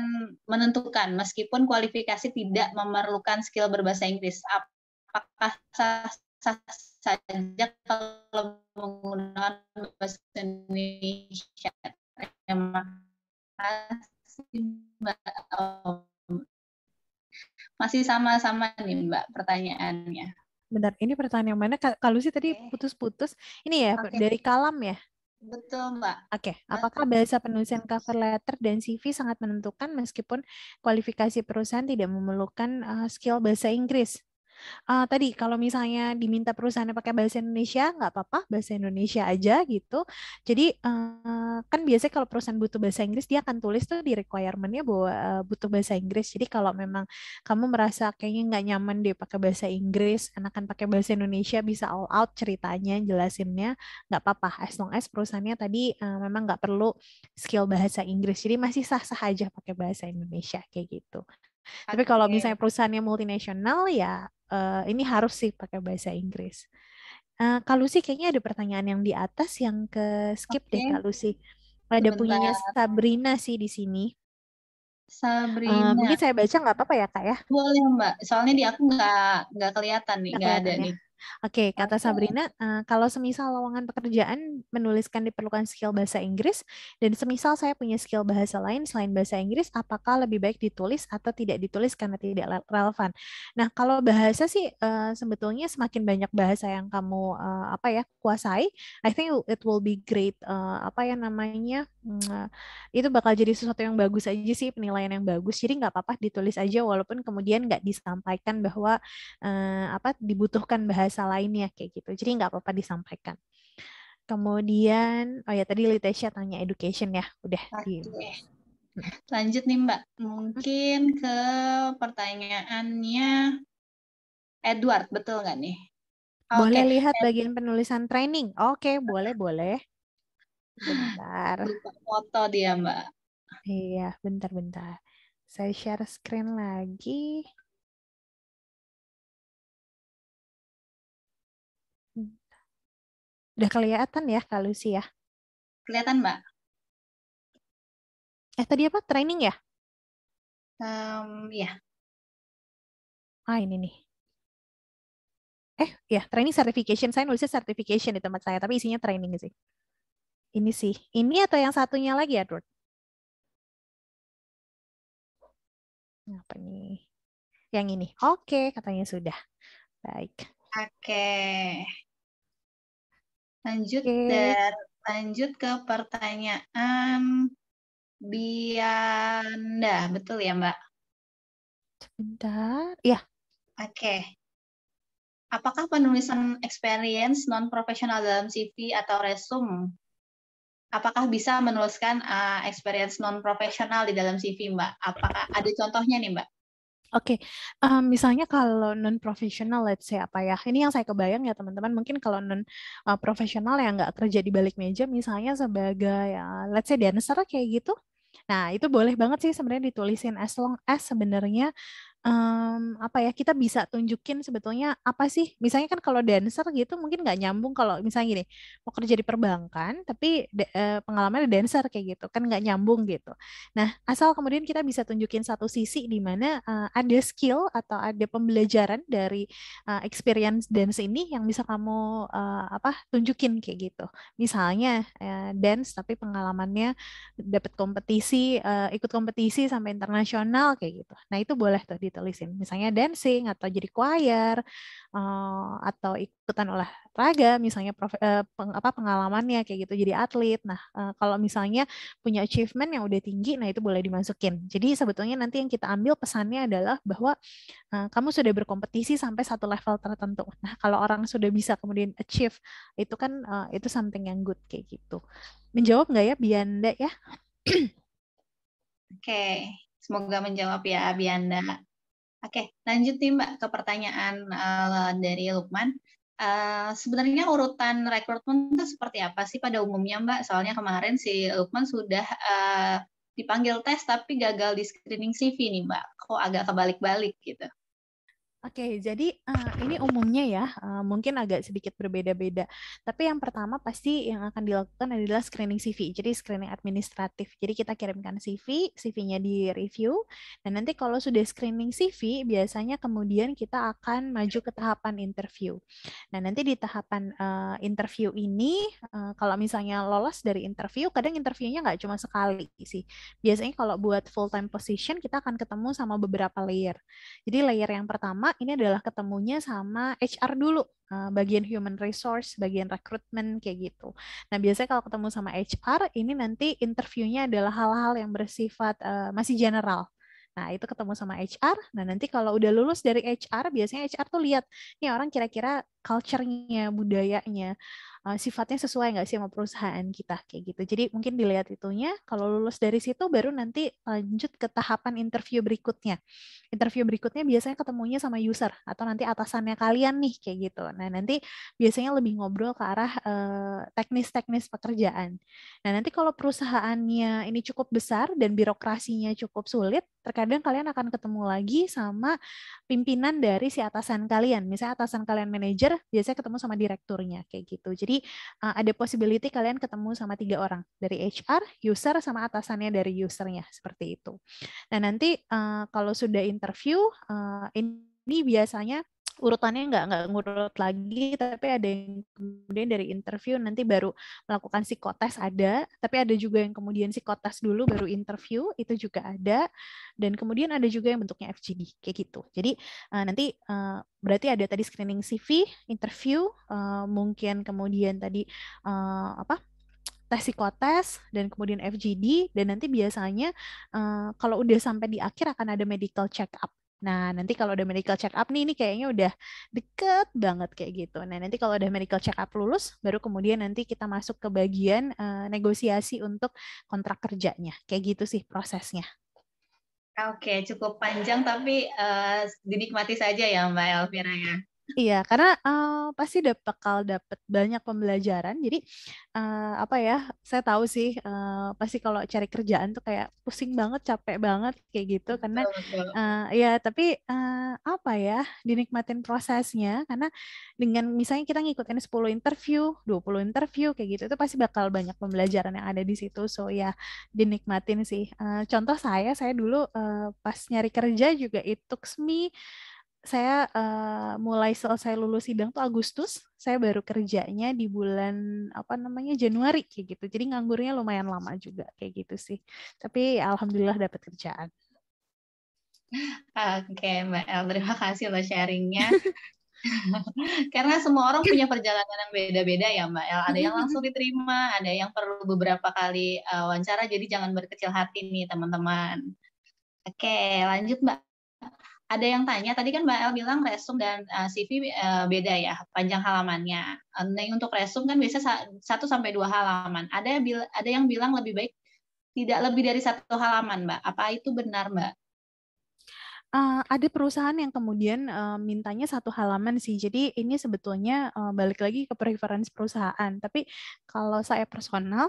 menentukan meskipun kualifikasi tidak memerlukan skill berbahasa Inggris? Apakah sah, sah saja kalau menggunakan bahasa Indonesia. Terima kasih Mbak. Oh, masih sama-sama nih Mbak pertanyaannya. Benar. ini pertanyaan mana? Kalau sih tadi putus-putus. Ini ya okay. dari kalam ya? Betul, Mbak. Oke, okay. apakah bahasa penulisan cover letter dan CV sangat menentukan meskipun kualifikasi perusahaan tidak memerlukan eh, skill bahasa Inggris? uh, tadi kalau misalnya diminta perusahaannya pakai bahasa Indonesia nggak apa-apa bahasa Indonesia aja gitu jadi uh, kan biasanya kalau perusahaan butuh bahasa Inggris dia akan tulis tuh di requirementnya bahwa uh, butuh bahasa Inggris jadi kalau memang kamu merasa kayaknya nggak nyaman deh pakai bahasa Inggris kan pakai bahasa Indonesia bisa all out ceritanya jelasinnya nggak apa-apa as long as perusahaannya tadi uh, memang nggak perlu skill bahasa Inggris jadi masih sah-sah aja pakai bahasa Indonesia kayak gitu. Tapi kalau misalnya perusahaannya multinasional ya uh, ini harus sih pakai bahasa Inggris. Uh, eh, kalau sih kayaknya ada pertanyaan yang di atas yang ke skip okay. deh kalau sih. Ada punya Sabrina sih di sini. Eh, Sabrina. Uh, mungkin saya baca nggak apa-apa ya kak ya? Boleh mbak. Soalnya di aku nggak nggak kelihatan nih, nggak ada ya. nih. Oke, kata Sabrina, uh, kalau semisal lowongan pekerjaan menuliskan diperlukan skill bahasa Inggris, dan semisal saya punya skill bahasa lain selain bahasa Inggris, apakah lebih baik ditulis atau tidak ditulis karena tidak relevan? Nah, kalau bahasa sih uh, sebetulnya semakin banyak bahasa yang kamu uh, apa ya kuasai, I think it will be great. Uh, apa ya namanya? Uh, itu bakal jadi sesuatu yang bagus aja sih penilaian yang bagus. Jadi nggak apa-apa ditulis aja walaupun kemudian nggak disampaikan bahwa uh, apa dibutuhkan bahasa bahasa lainnya kayak gitu. Jadi nggak apa-apa disampaikan. Kemudian, oh ya tadi Litesia tanya education ya, udah. Okay. Lanjut nih Mbak, mungkin ke pertanyaannya Edward, betul nggak nih? Okay. boleh lihat bagian penulisan training. Oke, okay, boleh boleh. Bentar. Foto dia Mbak. Iya, bentar-bentar. Saya share screen lagi. Udah kelihatan ya Kak Lucy ya? Kelihatan Mbak. Eh tadi apa? Training ya? Um, ya. Ah ini nih. Eh ya training certification. Saya nulisnya certification di tempat saya, tapi isinya training sih. Ini sih. Ini atau yang satunya lagi ya Edward? Apa nih? Yang ini. Oke, katanya sudah. Baik. Oke. Okay. Lanjut okay. dari lanjut ke pertanyaan Bianda, betul ya Mbak? Sebentar, ya. Oke. Okay. Apakah penulisan experience non profesional dalam CV atau resume? Apakah bisa menuliskan uh, experience non profesional di dalam CV Mbak? Apakah ada contohnya nih Mbak? Oke, okay. Eh, um, misalnya kalau non profesional, let's say apa ya? Ini yang saya kebayang ya teman-teman. Mungkin kalau non eh, profesional yang nggak kerja di balik meja, misalnya sebagai uh, let's say dancer kayak gitu. Nah itu boleh banget sih sebenarnya ditulisin as long as sebenarnya um, apa ya kita bisa tunjukin sebetulnya apa sih misalnya kan kalau dancer gitu mungkin nggak nyambung kalau misalnya gini mau kerja di perbankan tapi de, uh, pengalaman dancer kayak gitu kan nggak nyambung gitu nah asal kemudian kita bisa tunjukin satu sisi di mana uh, ada skill atau ada pembelajaran dari uh, experience dance ini yang bisa kamu uh, apa tunjukin kayak gitu misalnya uh, dance tapi pengalamannya dapat kompetisi uh, ikut kompetisi sampai internasional kayak gitu nah itu boleh tuh di Ya. Misalnya dancing atau jadi choir uh, atau ikutan olahraga misalnya prof, uh, peng, apa pengalamannya kayak gitu jadi atlet. Nah, uh, kalau misalnya punya achievement yang udah tinggi nah itu boleh dimasukin. Jadi sebetulnya nanti yang kita ambil pesannya adalah bahwa uh, kamu sudah berkompetisi sampai satu level tertentu. Nah, kalau orang sudah bisa kemudian achieve itu kan uh, itu something yang good kayak gitu. Menjawab nggak ya Bianda ya? Oke, okay. semoga menjawab ya Bianda. Oke, lanjut nih Mbak ke pertanyaan uh, dari Lukman. Uh, sebenarnya urutan rekrutmen itu seperti apa sih pada umumnya Mbak? Soalnya kemarin si Lukman sudah uh, dipanggil tes tapi gagal di screening CV nih Mbak. Kok agak kebalik-balik gitu? Oke, jadi uh, ini umumnya ya, uh, mungkin agak sedikit berbeda-beda. Tapi yang pertama pasti yang akan dilakukan adalah screening CV, jadi screening administratif. Jadi kita kirimkan CV, CV-nya di review, dan nanti kalau sudah screening CV, biasanya kemudian kita akan maju ke tahapan interview. Nah, nanti di tahapan uh, interview ini, uh, kalau misalnya lolos dari interview, kadang interviewnya nggak cuma sekali sih. Biasanya kalau buat full-time position, kita akan ketemu sama beberapa layer. Jadi layer yang pertama, pertama ini adalah ketemunya sama HR dulu eh, bagian human resource, bagian rekrutmen kayak gitu. Nah biasanya kalau ketemu sama HR ini nanti interviewnya adalah hal-hal yang bersifat uh, masih general. Nah itu ketemu sama HR. Nah nanti kalau udah lulus dari HR biasanya HR tuh lihat nih orang kira-kira culture-nya, budayanya, Eh, sifatnya sesuai nggak sih sama perusahaan kita kayak gitu. Jadi mungkin dilihat itunya. Kalau lulus dari situ baru nanti lanjut ke tahapan interview berikutnya. Interview berikutnya biasanya ketemunya sama user atau nanti atasannya kalian nih kayak gitu. Nah nanti biasanya lebih ngobrol ke arah eh, teknis-teknis uh, pekerjaan. Nah nanti kalau perusahaannya ini cukup besar dan birokrasinya cukup sulit, terkadang kalian akan ketemu lagi sama pimpinan dari si atasan kalian. Misalnya atasan kalian manajer biasanya ketemu sama direkturnya kayak gitu. Jadi uh, ada possibility kalian ketemu sama tiga orang dari HR, user sama atasannya dari usernya seperti itu. Nah nanti uh, kalau sudah interview uh, ini biasanya urutannya nggak nggak ngurut lagi tapi ada yang kemudian dari interview nanti baru melakukan psikotes ada tapi ada juga yang kemudian psikotes dulu baru interview itu juga ada dan kemudian ada juga yang bentuknya FGD kayak gitu jadi uh, nanti uh, berarti ada tadi screening CV interview uh, mungkin kemudian tadi uh, apa tes psikotes dan kemudian FGD dan nanti biasanya uh, kalau udah sampai di akhir akan ada medical check up Nah, nanti kalau udah medical check up nih, ini kayaknya udah deket banget kayak gitu. Nah, nanti kalau udah medical check up lulus, baru kemudian nanti kita masuk ke bagian uh, negosiasi untuk kontrak kerjanya. Kayak gitu sih prosesnya. Oke, cukup panjang tapi uh, dinikmati saja ya Mbak Elvira ya. Iya, karena uh, pasti udah bakal dapat banyak pembelajaran. Jadi uh, apa ya? Saya tahu sih uh, pasti kalau cari kerjaan tuh kayak pusing banget, capek banget kayak gitu karena uh, ya tapi uh, apa ya? dinikmatin prosesnya karena dengan misalnya kita ngikutin 10 interview, 20 interview kayak gitu itu pasti bakal banyak pembelajaran yang ada di situ. So ya dinikmatin sih. Uh, contoh saya saya dulu uh, pas nyari kerja juga itu me saya uh, mulai selesai lulus sidang tuh Agustus, saya baru kerjanya di bulan apa namanya Januari kayak gitu. Jadi nganggurnya lumayan lama juga kayak gitu sih. Tapi alhamdulillah dapat kerjaan. Ah, oke, okay, Mbak El, terima kasih loh sharingnya. Karena semua orang punya perjalanan yang beda-beda ya Mbak El. Ada yang langsung diterima, ada yang perlu beberapa kali uh, wawancara. Jadi jangan berkecil hati nih teman-teman. Oke, lanjut Mbak ada yang tanya tadi kan Mbak El bilang resum dan eh, CV eh, beda ya panjang halamannya. Nah, untuk resum kan biasa satu sampai dua halaman. Ada ada yang bilang lebih baik tidak lebih dari satu halaman, Mbak. Apa itu benar, Mbak? Uh, ada perusahaan yang kemudian uh, mintanya satu halaman sih. Jadi ini sebetulnya uh, balik lagi ke preferensi perusahaan. Tapi kalau saya personal,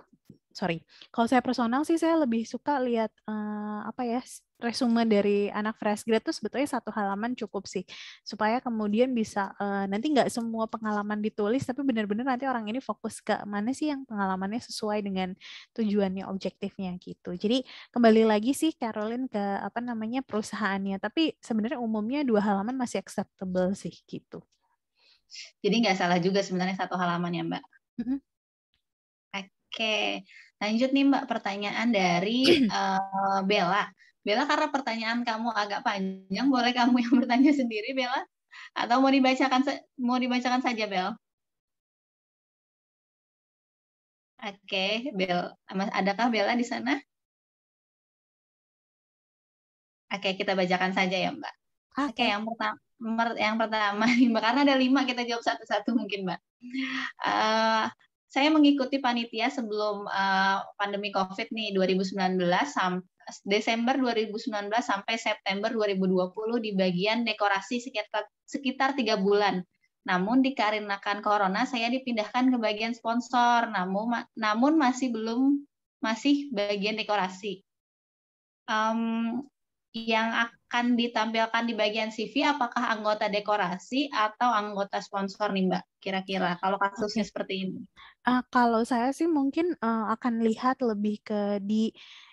sorry kalau saya personal sih saya lebih suka lihat uh, apa ya resume dari anak fresh grad itu sebetulnya satu halaman cukup sih supaya kemudian bisa uh, nanti nggak semua pengalaman ditulis tapi benar-benar nanti orang ini fokus ke mana sih yang pengalamannya sesuai dengan tujuannya objektifnya gitu jadi kembali lagi sih Caroline ke apa namanya perusahaannya tapi sebenarnya umumnya dua halaman masih acceptable sih gitu jadi nggak salah juga sebenarnya satu halaman ya mbak Oke, lanjut nih Mbak pertanyaan dari uh, Bella. Bella karena pertanyaan kamu agak panjang, boleh kamu yang bertanya sendiri Bella? Atau mau dibacakan mau dibacakan saja Bella? Oke, Bel, adakah Bella di sana? Oke, kita bacakan saja ya Mbak. Oke, yang pertama yang pertama Mbak, karena ada lima kita jawab satu-satu mungkin Mbak. Uh, saya mengikuti panitia sebelum uh, pandemi COVID nih 2019 sampai Desember 2019 sampai September 2020 di bagian dekorasi sekitar sekitar tiga bulan. Namun dikarenakan corona saya dipindahkan ke bagian sponsor. Namun namun masih belum masih bagian dekorasi. Um, yang akan ditampilkan di bagian CV apakah anggota dekorasi atau anggota sponsor nih Mbak kira-kira kalau kasusnya seperti ini? Uh, kalau saya sih mungkin uh, akan lihat lebih ke di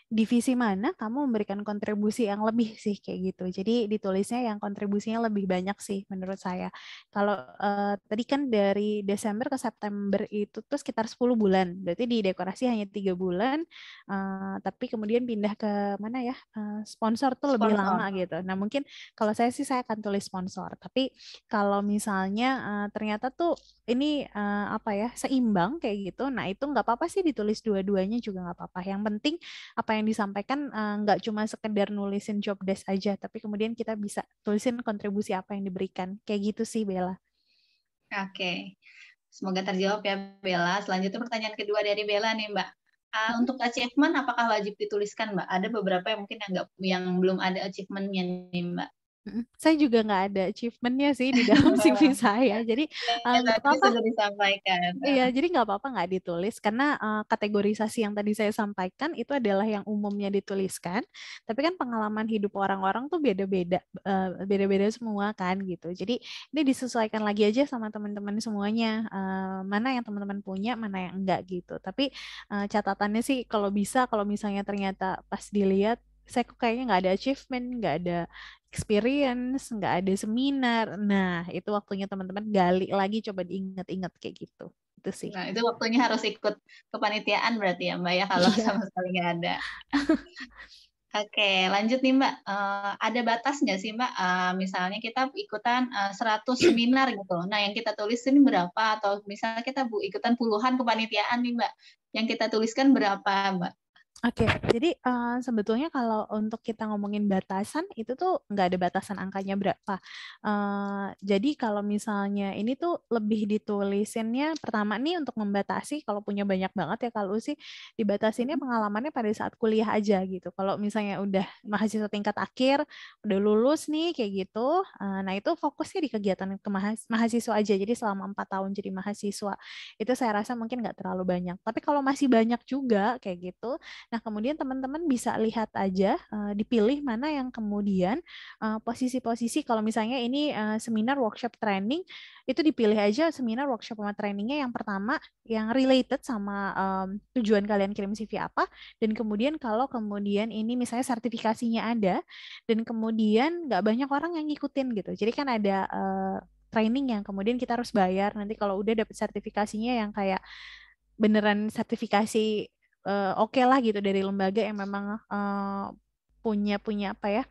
divisi mana kamu memberikan kontribusi yang lebih sih kayak gitu. Jadi ditulisnya yang kontribusinya lebih banyak sih menurut saya. Kalau uh, tadi kan dari Desember ke September itu tuh sekitar 10 bulan. Berarti di dekorasi hanya tiga bulan uh, tapi kemudian pindah ke mana ya? Uh, sponsor tuh sponsor. lebih lama gitu. Nah, mungkin kalau saya sih saya akan tulis sponsor. Tapi kalau misalnya uh, ternyata tuh ini uh, apa ya? seimbang kayak gitu. Nah, itu nggak apa-apa sih ditulis dua-duanya juga nggak apa-apa. Yang penting apa yang disampaikan eh, nggak uh, cuma sekedar nulisin job desk aja, tapi kemudian kita bisa tulisin kontribusi apa yang diberikan. Kayak gitu sih, Bella. Oke. Okay. Semoga terjawab ya, Bella. Selanjutnya pertanyaan kedua dari Bella nih, Mbak. Uh, untuk achievement, apakah wajib dituliskan, Mbak? Ada beberapa yang mungkin yang, nggak, yang belum ada achievementnya nih, Mbak saya juga nggak ada achievementnya sih di dalam CV saya. Jadi, iya, eh, nggak nggak um, apa-apa disampaikan, iya, eh. jadi nggak apa-apa nggak ditulis karena, uh, kategorisasi yang tadi saya sampaikan itu adalah yang umumnya dituliskan, tapi kan pengalaman hidup orang-orang tuh beda-beda, beda-beda semua kan gitu. Jadi, ini disesuaikan lagi aja sama teman-teman semuanya, uh, mana yang teman-teman punya, mana yang enggak gitu. Tapi, uh, catatannya sih kalau bisa kalau misalnya ternyata pas dilihat, saya kok kayaknya nggak ada achievement, nggak ada experience, nggak ada seminar. Nah, itu waktunya teman-teman gali lagi, coba diingat-ingat kayak gitu. Itu sih. Nah, itu waktunya harus ikut kepanitiaan berarti ya Mbak ya, kalau iya. sama sekali nggak ada. Oke, lanjut nih Mbak. Uh, ada batas nggak sih Mbak? Uh, misalnya kita ikutan uh, eh, 100 seminar gitu. Nah, yang kita tulis ini berapa? Atau misalnya kita bu ikutan puluhan kepanitiaan nih Mbak. Yang kita tuliskan berapa Mbak? Oke, okay. jadi uh, sebetulnya kalau untuk kita ngomongin batasan itu tuh nggak ada batasan angkanya berapa. Uh, jadi kalau misalnya ini tuh lebih ditulisinnya pertama nih untuk membatasi kalau punya banyak banget ya kalau sih dibatasinnya mm-hmm. pengalamannya pada saat kuliah aja gitu. Kalau misalnya udah mahasiswa tingkat akhir udah lulus nih kayak gitu, uh, nah itu fokusnya di kegiatan ke mahasiswa aja. Jadi selama empat tahun jadi mahasiswa itu saya rasa mungkin nggak terlalu banyak. Tapi kalau masih banyak juga kayak gitu. Nah, kemudian teman-teman bisa lihat aja uh, dipilih mana yang kemudian eh, posisi-posisi uh, kalau misalnya ini uh, seminar workshop training itu dipilih aja seminar workshop sama trainingnya yang pertama yang related sama um, tujuan kalian kirim CV apa dan kemudian kalau kemudian ini misalnya sertifikasinya ada dan kemudian nggak banyak orang yang ngikutin gitu. Jadi kan ada uh, training yang kemudian kita harus bayar nanti kalau udah dapet sertifikasinya yang kayak beneran sertifikasi uh, oke okay lah gitu dari lembaga yang memang uh, punya punya apa ya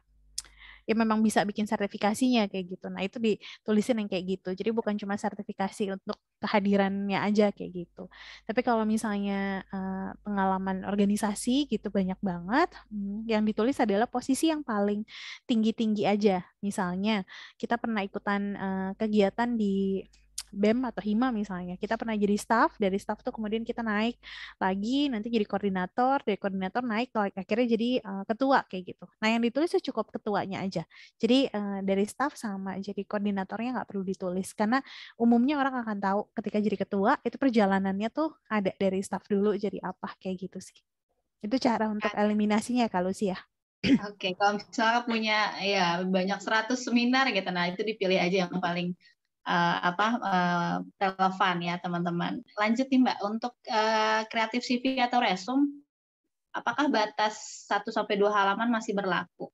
ya memang bisa bikin sertifikasinya kayak gitu. Nah, itu ditulisin yang kayak gitu. Jadi bukan cuma sertifikasi untuk kehadirannya aja kayak gitu. Tapi kalau misalnya eh, pengalaman organisasi gitu banyak banget, hmm, yang ditulis adalah posisi yang paling tinggi-tinggi aja. Misalnya, kita pernah ikutan kegiatan di BEM atau HIMA misalnya. Kita pernah jadi staff, dari staff tuh kemudian kita naik lagi, nanti jadi koordinator, dari koordinator naik, akhirnya jadi uh, ketua kayak gitu. Nah yang ditulis itu cukup ketuanya aja. Jadi uh, dari staff sama jadi koordinatornya nggak perlu ditulis, karena umumnya orang akan tahu ketika jadi ketua, itu perjalanannya tuh ada dari staff dulu jadi apa, kayak gitu sih. Itu cara untuk eliminasinya ya, kalau sih ya. Oke, okay, kalau misalnya punya ya banyak 100 seminar gitu, nah itu dipilih aja yang paling uh, apa uh, eh, relevan ya teman-teman. Lanjut nih Mbak untuk uh, eh, kreatif CV atau resume apakah batas 1 sampai dua halaman masih berlaku?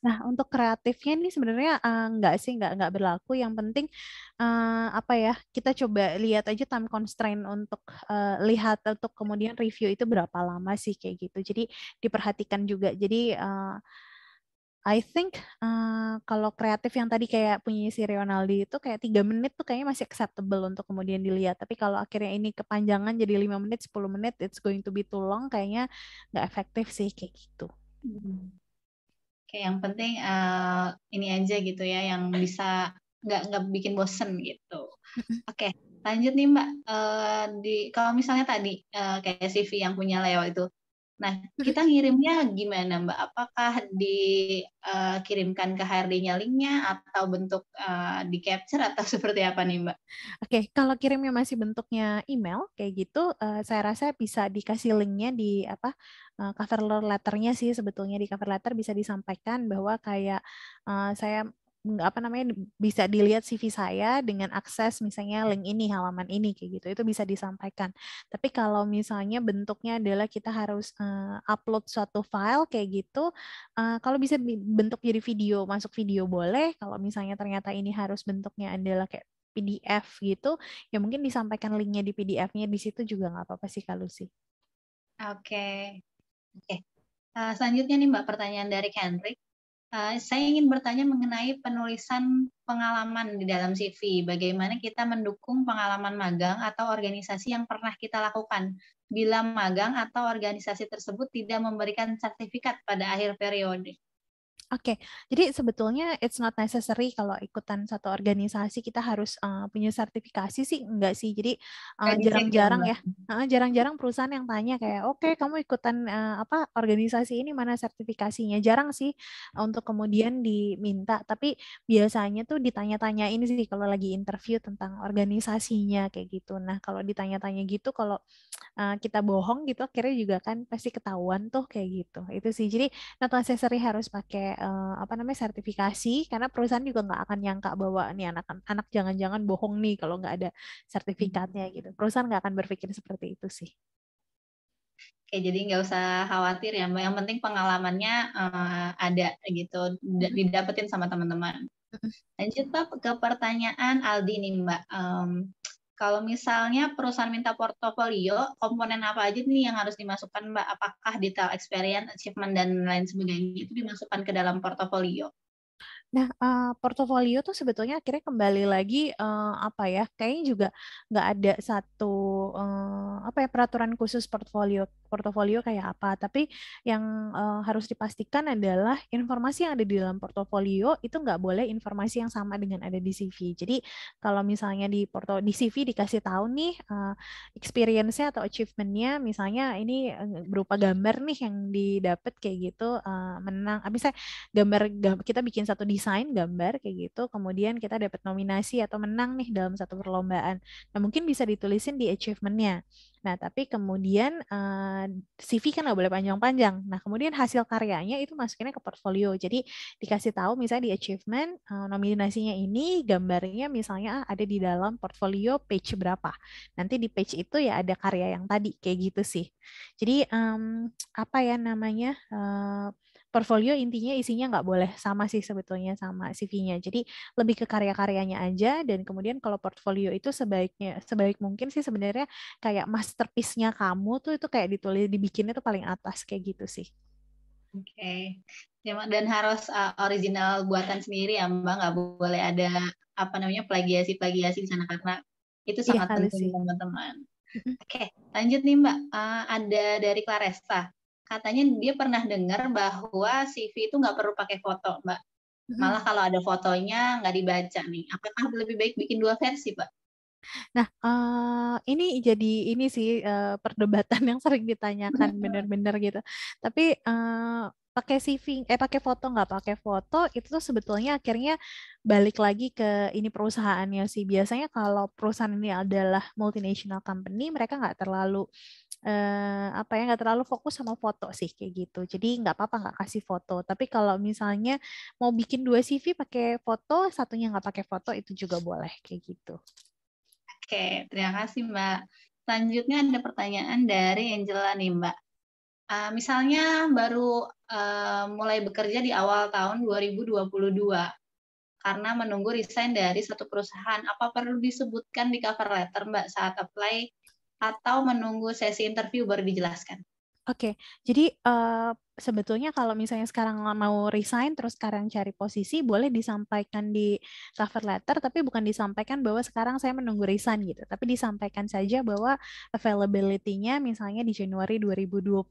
Nah, untuk kreatifnya ini sebenarnya uh, nggak sih, nggak nggak berlaku. Yang penting uh, apa ya? Kita coba lihat aja time constraint untuk uh, lihat untuk kemudian review itu berapa lama sih kayak gitu. Jadi diperhatikan juga. Jadi uh, I think uh, kalau kreatif yang tadi kayak punya si Ronaldo itu kayak tiga menit tuh kayaknya masih acceptable untuk kemudian dilihat. Tapi kalau akhirnya ini kepanjangan jadi lima menit, sepuluh menit, it's going to be too long, kayaknya nggak efektif sih kayak gitu. Hmm. Kayak yang penting uh, ini aja gitu ya, yang bisa nggak nggak bikin bosen gitu. Oke, okay, lanjut nih Mbak. Uh, di kalau misalnya tadi uh, kayak CV yang punya Leo itu Nah, hmm. kita ngirimnya gimana Mbak? Apakah dikirimkan eh, uh, ke HRD-nya linknya atau bentuk uh, di capture atau seperti apa nih Mbak? Oke, okay, kalau kirimnya masih bentuknya email kayak gitu, uh, saya rasa bisa dikasih linknya di apa uh, cover letternya sih sebetulnya di cover letter bisa disampaikan bahwa kayak uh, saya apa namanya bisa dilihat CV saya dengan akses misalnya link ini halaman ini kayak gitu itu bisa disampaikan tapi kalau misalnya bentuknya adalah kita harus uh, upload suatu file kayak gitu uh, kalau bisa bentuk jadi video masuk video boleh kalau misalnya ternyata ini harus bentuknya adalah kayak PDF gitu ya mungkin disampaikan linknya di PDF-nya di situ juga nggak apa-apa sih kalau sih oke okay. oke okay. uh, eh, selanjutnya nih mbak pertanyaan dari Hendrik Eh, saya ingin bertanya mengenai penulisan pengalaman di dalam CV. Bagaimana kita mendukung pengalaman magang atau organisasi yang pernah kita lakukan bila magang atau organisasi tersebut tidak memberikan sertifikat pada akhir periode? Oke, jadi sebetulnya it's not necessary kalau ikutan satu organisasi kita harus uh, punya sertifikasi sih enggak sih. Jadi jarang eh, jarang-jarang ya, jarang-jarang uh, perusahaan yang tanya kayak, oke okay, kamu ikutan uh, apa organisasi ini mana sertifikasinya? Jarang sih untuk kemudian diminta. Tapi biasanya tuh ditanya-tanya ini sih kalau lagi interview tentang organisasinya kayak gitu. Nah kalau ditanya-tanya gitu, kalau uh, kita bohong gitu akhirnya juga kan pasti ketahuan tuh kayak gitu. Itu sih. Jadi not necessary harus pakai Eh, apa namanya sertifikasi karena perusahaan juga nggak akan nyangka bahwa nih anak anak jangan-jangan bohong nih kalau nggak ada hmm. sertifikatnya gitu perusahaan nggak akan berpikir seperti itu sih Oke, jadi nggak usah khawatir ya, Yang penting pengalamannya uh, ada gitu, hmm. didapetin sama teman-teman. Hmm. Lanjut Pak ke pertanyaan Aldi nih Mbak. Um, kalau misalnya perusahaan minta portofolio, komponen apa aja nih yang harus dimasukkan, Mbak? Apakah detail experience, achievement, dan lain sebagainya itu dimasukkan ke dalam portofolio? Nah, uh, portofolio tuh sebetulnya akhirnya kembali lagi uh, apa ya? Kayaknya juga nggak ada satu uh, apa ya peraturan khusus portofolio portofolio kayak apa. Tapi yang uh, harus dipastikan adalah informasi yang ada di dalam portofolio itu nggak boleh informasi yang sama dengan ada di CV. Jadi kalau misalnya di porto di CV dikasih tahu nih uh, experience-nya atau achievement-nya, misalnya ini berupa gambar nih yang didapat kayak gitu uh, menang. Abisnya ah, gambar, gambar kita bikin satu di desain gambar kayak gitu, kemudian kita dapat nominasi atau menang nih dalam satu perlombaan. Nah mungkin bisa ditulisin di achievementnya. Nah tapi kemudian uh, eh, CV kan nggak boleh panjang-panjang. Nah kemudian hasil karyanya itu masukinnya ke portfolio. Jadi dikasih tahu misalnya di achievement uh, nominasinya ini, gambarnya misalnya ada di dalam portfolio page berapa. Nanti di page itu ya ada karya yang tadi kayak gitu sih. Jadi um, apa ya namanya? Uh, portfolio intinya isinya nggak boleh sama sih sebetulnya sama CV-nya. Jadi lebih ke karya-karyanya aja dan kemudian kalau portfolio itu sebaiknya sebaik mungkin sih sebenarnya kayak masterpiece-nya kamu tuh itu kayak ditulis dibikinnya tuh paling atas kayak gitu sih. Oke, okay. dan harus uh, original buatan sendiri ya Mbak, nggak boleh ada apa namanya plagiasi-plagiasi di sana karena itu iya, sangat ya, penting teman-teman. Oke, okay. lanjut nih Mbak, uh, ada dari Claresta katanya dia pernah dengar bahwa CV itu nggak perlu pakai foto, Mbak. Malah kalau ada fotonya nggak dibaca nih. Apakah lebih baik bikin dua versi, Pak? Nah, uh, ini jadi ini sih uh, perdebatan yang sering ditanyakan benar-benar gitu. Tapi uh, pakai CV eh pakai foto nggak pakai foto itu tuh sebetulnya akhirnya balik lagi ke ini perusahaannya sih biasanya kalau perusahaan ini adalah multinational company mereka nggak terlalu eh, apa ya nggak terlalu fokus sama foto sih kayak gitu. Jadi nggak apa-apa nggak kasih foto. Tapi kalau misalnya mau bikin dua CV pakai foto, satunya nggak pakai foto itu juga boleh kayak gitu. Oke, terima kasih Mbak. Selanjutnya ada pertanyaan dari Angela nih Mbak. Uh, misalnya baru uh, mulai bekerja di awal tahun 2022 karena menunggu resign dari satu perusahaan. Apa perlu disebutkan di cover letter Mbak saat apply atau menunggu sesi interview baru dijelaskan? Oke, okay. jadi uh, sebetulnya kalau misalnya sekarang mau resign terus sekarang cari posisi boleh disampaikan di cover letter tapi bukan disampaikan bahwa sekarang saya menunggu resign gitu tapi disampaikan saja bahwa availability-nya misalnya di Januari 2022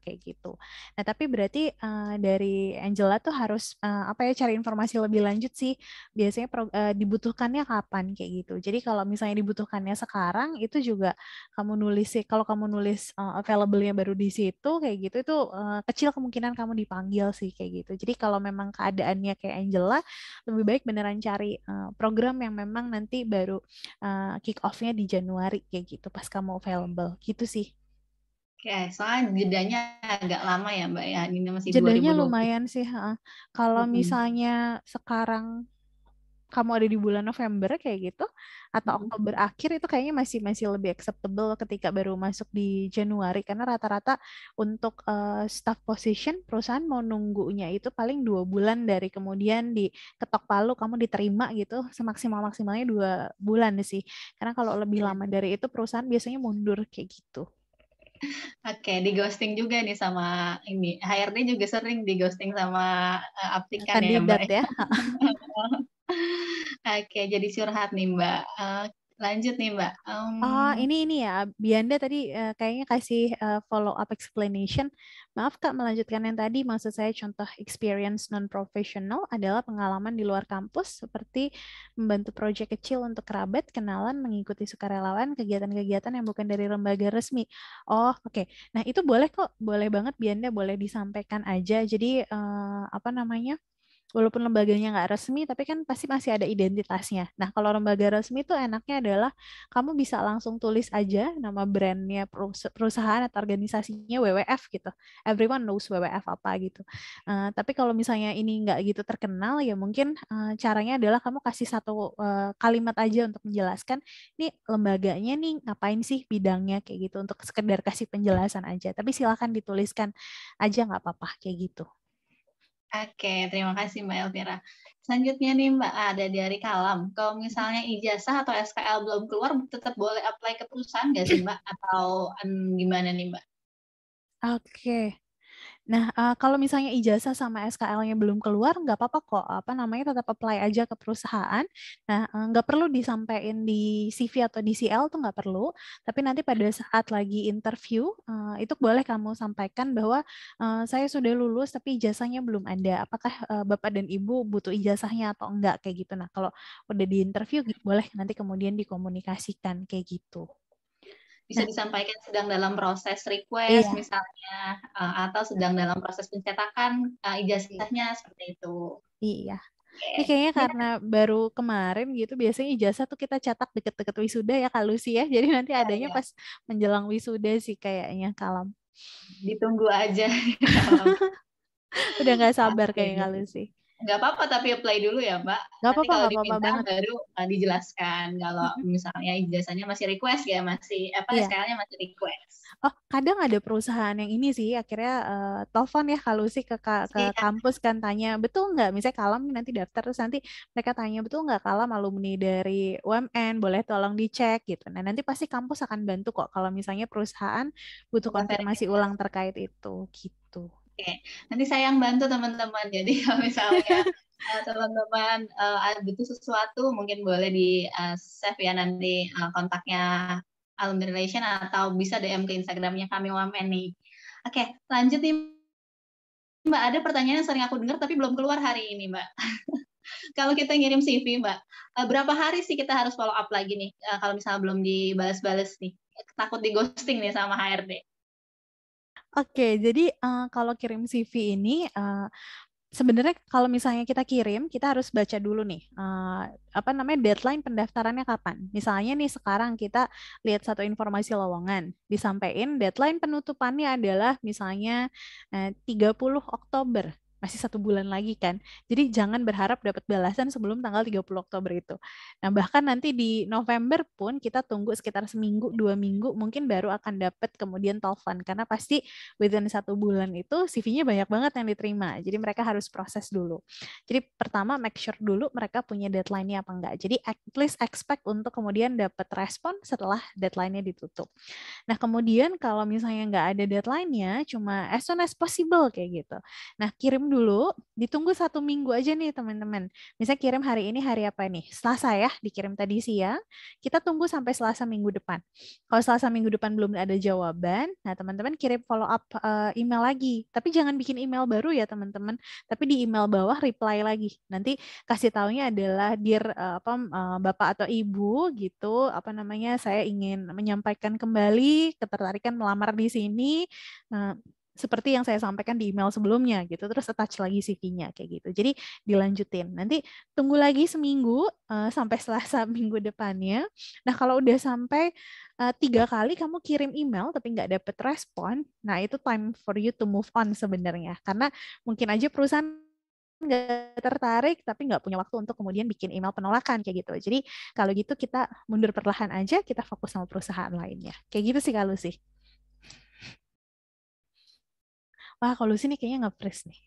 kayak gitu. Nah, tapi berarti uh, dari Angela tuh harus uh, apa ya cari informasi lebih lanjut sih biasanya pro, uh, dibutuhkannya kapan kayak gitu. Jadi kalau misalnya dibutuhkannya sekarang itu juga kamu nulis sih kalau kamu nulis uh, available-nya baru di situ kayak gitu itu uh, kecil kemungkinan kamu dipanggil sih kayak gitu. Jadi kalau memang keadaannya kayak Angela, lebih baik beneran cari uh, program yang memang nanti baru uh, eh, kick off-nya di Januari kayak gitu pas kamu available gitu sih. Oke, okay, soalnya jedanya agak lama ya Mbak ya, ini masih jedanya 2020. lumayan sih. Ha. Kalau mm -hmm. misalnya sekarang kamu ada di bulan November kayak gitu atau Oktober akhir itu kayaknya masih masih lebih acceptable ketika baru masuk di Januari karena rata-rata untuk uh, staff position perusahaan mau nunggunya itu paling dua bulan dari kemudian di ketok palu kamu diterima gitu semaksimal maksimalnya dua bulan sih karena kalau lebih iya. lama dari itu perusahaan biasanya mundur kayak gitu. Oke, okay, di ghosting juga nih sama ini. HRD juga sering di ghosting sama uh, eh, aplikasi ya, Mbak. ya. Oke, jadi curhat nih Mbak. Uh, lanjut nih Mbak. Um... Oh ini ini ya, Bianda tadi uh, kayaknya kasih uh, eh, follow up explanation. Maaf Kak, melanjutkan yang tadi, maksud saya contoh experience non profesional adalah pengalaman di luar kampus seperti membantu proyek kecil untuk kerabat, kenalan, mengikuti sukarelawan, kegiatan-kegiatan yang bukan dari lembaga resmi. Oh oke, okay. nah itu boleh kok, boleh banget Bianda boleh disampaikan aja. Jadi uh, apa namanya? walaupun lembaganya nggak resmi, tapi kan pasti masih ada identitasnya. Nah, kalau lembaga resmi itu enaknya adalah kamu bisa langsung tulis aja nama brandnya perusahaan atau organisasinya WWF gitu. Everyone knows WWF apa gitu. Uh, tapi kalau misalnya ini nggak gitu terkenal, ya mungkin uh, caranya adalah kamu kasih satu uh, kalimat aja untuk menjelaskan, ini lembaganya nih ngapain sih bidangnya kayak gitu, untuk sekedar kasih penjelasan aja. Tapi silakan dituliskan aja nggak apa-apa kayak gitu. Oke, terima kasih Mbak Elvira. Selanjutnya nih Mbak ada dari Kalam. Kalau misalnya ijazah atau SKL belum keluar, tetap boleh apply ke perusahaan nggak sih Mbak? Atau um, gimana nih Mbak? Oke, Nah, uh, kalau misalnya ijazah sama SKL-nya belum keluar, nggak apa-apa kok, apa namanya, tetap apply aja ke perusahaan. Nah, eee, eh, nggak perlu disampaikan di CV atau di CL tuh nggak perlu, tapi nanti pada hmm. saat lagi interview, uh, itu boleh kamu sampaikan bahwa, uh, "Saya sudah lulus tapi ijazahnya belum ada. Apakah, uh, Bapak dan Ibu butuh ijazahnya atau enggak?" Kayak gitu. Nah, kalau udah di interview boleh nanti kemudian dikomunikasikan, kayak gitu bisa hmm. disampaikan sedang dalam proses request iya. misalnya uh, atau sedang dalam proses pencetakan uh, ijazahnya seperti itu. Iya. Ini kayaknya iya. karena yeah. baru kemarin gitu biasanya ijazah tuh kita cetak deket-deket wisuda ya kalau sih ya. Jadi nanti iya, adanya yeah, yeah. pas menjelang wisuda sih kayaknya kalau Ditunggu aja. Udah nggak sabar kayaknya kalau gitu. sih nggak apa-apa tapi apply dulu ya mbak. Nggak apa-apa. Kalau diminta apa -apa baru uh, dijelaskan kalau misalnya ijazahnya masih request ya masih apa yeah. sekarangnya masih request. Oh kadang ada perusahaan yang ini sih akhirnya uh, telepon ya kalau sih ke ke, iya. kampus kan tanya betul nggak misalnya kalam nanti daftar terus nanti mereka tanya betul nggak kalam alumni dari UMN boleh tolong dicek gitu. Nah nanti pasti kampus akan bantu kok kalau misalnya perusahaan butuh konfirmasi ya. ulang terkait itu gitu. Oke, nanti saya yang bantu teman-teman. Jadi kalau misalnya eh, teman-teman uh, butuh sesuatu, mungkin boleh di uh, save ya nanti uh, kontaknya alumni relation atau bisa DM ke Instagramnya kami Wamen nih. Oke, lanjut nih Mbak. Ada pertanyaan yang sering aku dengar tapi belum keluar hari ini Mbak. kalau kita ngirim CV Mbak, uh, berapa hari sih kita harus follow up lagi nih uh, kalau misalnya belum dibalas-balas nih? Takut di ghosting nih sama HRD. Oke, jadi uh, kalau kirim CV ini uh, sebenarnya kalau misalnya kita kirim, kita harus baca dulu nih uh, apa namanya deadline pendaftarannya kapan. Misalnya nih sekarang kita lihat satu informasi lowongan, disampaikan deadline penutupannya adalah misalnya uh, 30 Oktober masih satu bulan lagi kan. Jadi jangan berharap dapat balasan sebelum tanggal 30 Oktober itu. Nah bahkan nanti di November pun kita tunggu sekitar seminggu, dua minggu mungkin baru akan dapat kemudian telepon. Karena pasti within satu bulan itu CV-nya banyak banget yang diterima. Jadi mereka harus proses dulu. Jadi pertama make sure dulu mereka punya deadline-nya apa enggak. Jadi at least expect untuk kemudian dapat respon setelah deadline-nya ditutup. Nah kemudian kalau misalnya nggak ada deadline-nya cuma as soon as possible kayak gitu. Nah kirim dulu, ditunggu satu minggu aja nih teman-teman. Misalnya kirim hari ini hari apa nih? Selasa ya, dikirim tadi siang. Kita tunggu sampai Selasa minggu depan. Kalau Selasa minggu depan belum ada jawaban, nah teman-teman kirim follow up eh, email lagi. Tapi jangan bikin email baru ya teman-teman. Tapi di email bawah reply lagi. Nanti kasih taunya adalah dear eh, apa eh, Bapak atau Ibu gitu, apa namanya? Saya ingin menyampaikan kembali ketertarikan melamar di sini. Uh, seperti yang saya sampaikan di email sebelumnya gitu terus attach lagi CV-nya kayak gitu jadi dilanjutin nanti tunggu lagi seminggu uh, sampai Selasa minggu depannya nah kalau udah sampai uh, tiga kali kamu kirim email tapi nggak dapet respon nah itu time for you to move on sebenarnya karena mungkin aja perusahaan nggak tertarik tapi nggak punya waktu untuk kemudian bikin email penolakan kayak gitu jadi kalau gitu kita mundur perlahan aja kita fokus sama perusahaan lainnya kayak gitu sih kalau sih wah kalau sini kayaknya ngepres nih.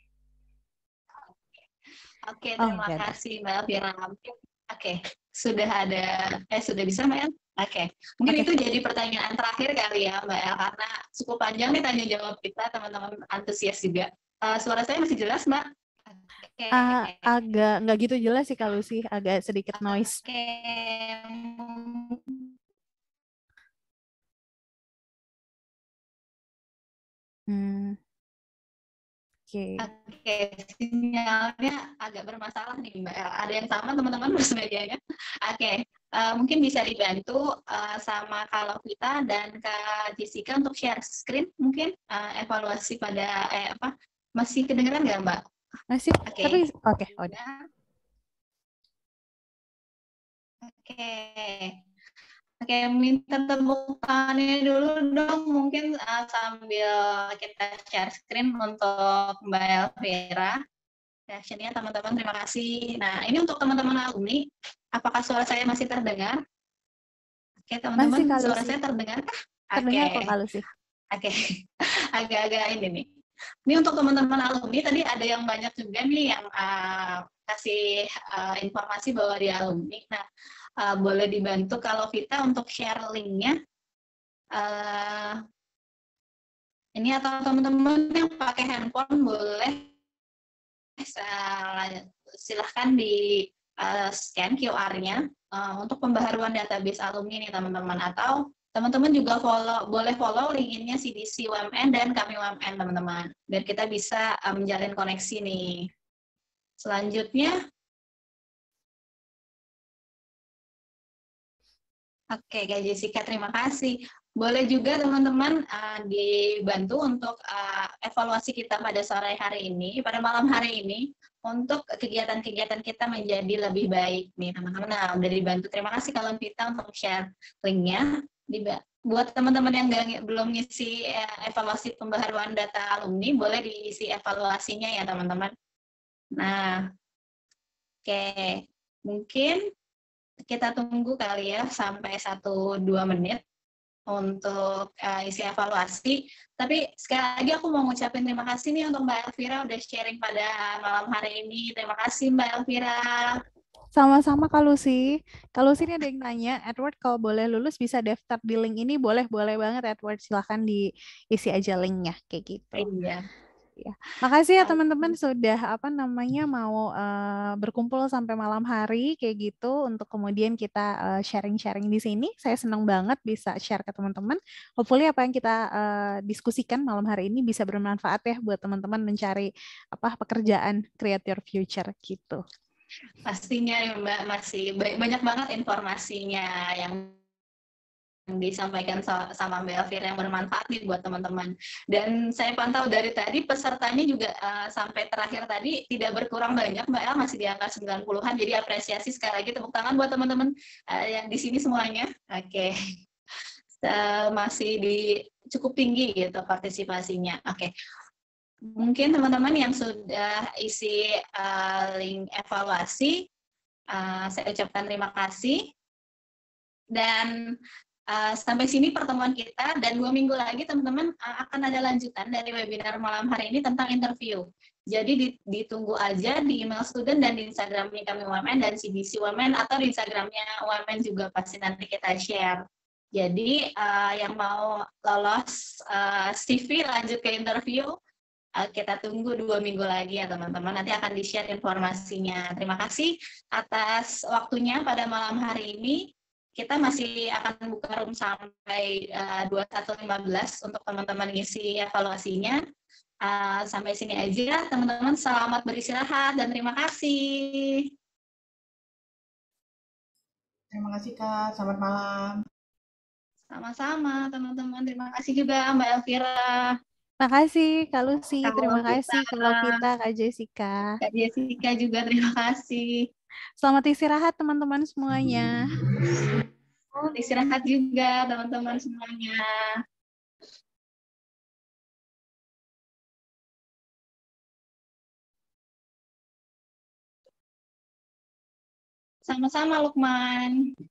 Oke, okay, oh, terima oh, kasih Mbak Fira. Oke, okay. sudah ada, eh sudah bisa Mbak ya Oke, okay. mungkin okay. itu jadi pertanyaan terakhir kali ya Mbak El, karena cukup panjang nih tanya jawab kita, teman-teman antusias juga. Uh, suara saya masih jelas Mbak? Okay. Uh, agak nggak gitu jelas sih kalau sih agak sedikit noise. Oke, okay. Oke. Okay. okay. sinyalnya agak bermasalah nih Mbak El. Ada yang sama teman-teman sebagiannya? Oke, okay. uh, eh, mungkin bisa dibantu uh, sama kalau kita dan Kak Jessica untuk share screen mungkin uh, evaluasi pada eh apa? Masih kedengeran nggak Mbak? Masih. Oke. Okay. Tapi oke, okay, Oke. Okay. Oke, minta tepuk dulu dong mungkin uh, sambil kita share screen untuk Mbak Elvira. Reaksinya teman-teman, terima kasih. Nah, ini untuk teman-teman alumni, apakah suara saya masih terdengar? Oke, teman-teman, suara saya terdengar Oke. Terdengar kok sih. Oke, agak-agak ini nih. Ini untuk teman-teman alumni, tadi ada yang banyak juga nih yang uh, kasih uh, informasi bahwa dia alumni. Nah, uh, boleh dibantu kalau Vita untuk share linknya. Uh, ini atau teman-teman yang pakai handphone boleh eh, silahkan di uh, scan QR-nya uh, untuk pembaharuan database alumni nih teman-teman atau teman-teman juga follow boleh follow link nya CDC UMN dan kami UMN teman-teman biar kita bisa uh, menjalin koneksi nih. Selanjutnya Oke, Kak Jessica, terima kasih. Boleh juga teman-teman uh, dibantu untuk uh, evaluasi kita pada sore hari ini, pada malam hari ini, untuk kegiatan-kegiatan kita menjadi lebih baik nih teman-teman. Nah, udah dibantu. Terima kasih kalau kita untuk share linknya. Buat teman-teman yang gak, belum ngisi eh, evaluasi pembaharuan data alumni, boleh diisi evaluasinya ya teman-teman. Nah, oke. Okay. Mungkin kita tunggu kali ya sampai 1-2 menit untuk uh, isi evaluasi. Tapi sekali lagi aku mau ngucapin terima kasih nih untuk Mbak Elvira udah sharing pada malam hari ini. Terima kasih Mbak Elvira. Sama-sama kalau sih kalau Lucy ini ada yang nanya, Edward kalau boleh lulus bisa daftar di link ini? Boleh, boleh banget Edward. Silahkan diisi aja linknya, kayak gitu. Iya ya. Makasih ya iya. teman-teman sudah apa namanya mau uh, berkumpul sampai malam hari kayak gitu untuk kemudian kita eh, sharing-sharing uh, di sini. Saya senang banget bisa share ke teman-teman. Hopefully apa yang kita uh, diskusikan malam hari ini bisa bermanfaat ya buat teman-teman mencari apa pekerjaan create your future gitu. Pastinya ya, Mbak masih banyak banget informasinya yang disampaikan sama Mbak Elvira yang bermanfaat nih buat teman-teman. Dan saya pantau dari tadi pesertanya juga uh, sampai terakhir tadi tidak berkurang banyak Mbak El masih di angka 90-an. Jadi apresiasi sekali lagi tepuk tangan buat teman-teman uh, yang di sini semuanya. Oke. Okay. Uh, eh, masih di cukup tinggi gitu partisipasinya. Oke. Okay mungkin teman-teman yang sudah isi uh, link evaluasi, uh, saya ucapkan terima kasih. Dan Eh, sampai sini pertemuan kita dan dua minggu lagi teman-teman uh, akan ada lanjutan dari webinar malam hari ini tentang interview. Jadi ditunggu aja di email student dan di Instagramnya kami Women dan CBC Women atau di Instagramnya Women juga pasti nanti kita share. Jadi uh, yang mau lolos uh, CV lanjut ke interview, uh, kita tunggu dua minggu lagi ya teman-teman. Nanti akan di-share informasinya. Terima kasih atas waktunya pada malam hari ini kita masih akan buka room sampai uh, eh, 21.15 untuk teman-teman ngisi evaluasinya. Uh, sampai sini aja, teman-teman selamat beristirahat dan terima kasih. Terima kasih Kak, selamat malam. Sama-sama teman-teman, terima kasih juga Mbak Elvira. Terima kasih Kak Lucy, terima kasih kalau kita Kak Jessica. Kak Jessica juga terima kasih. Selamat istirahat teman-teman semuanya. Selamat istirahat juga teman-teman semuanya. Sama-sama, Lukman.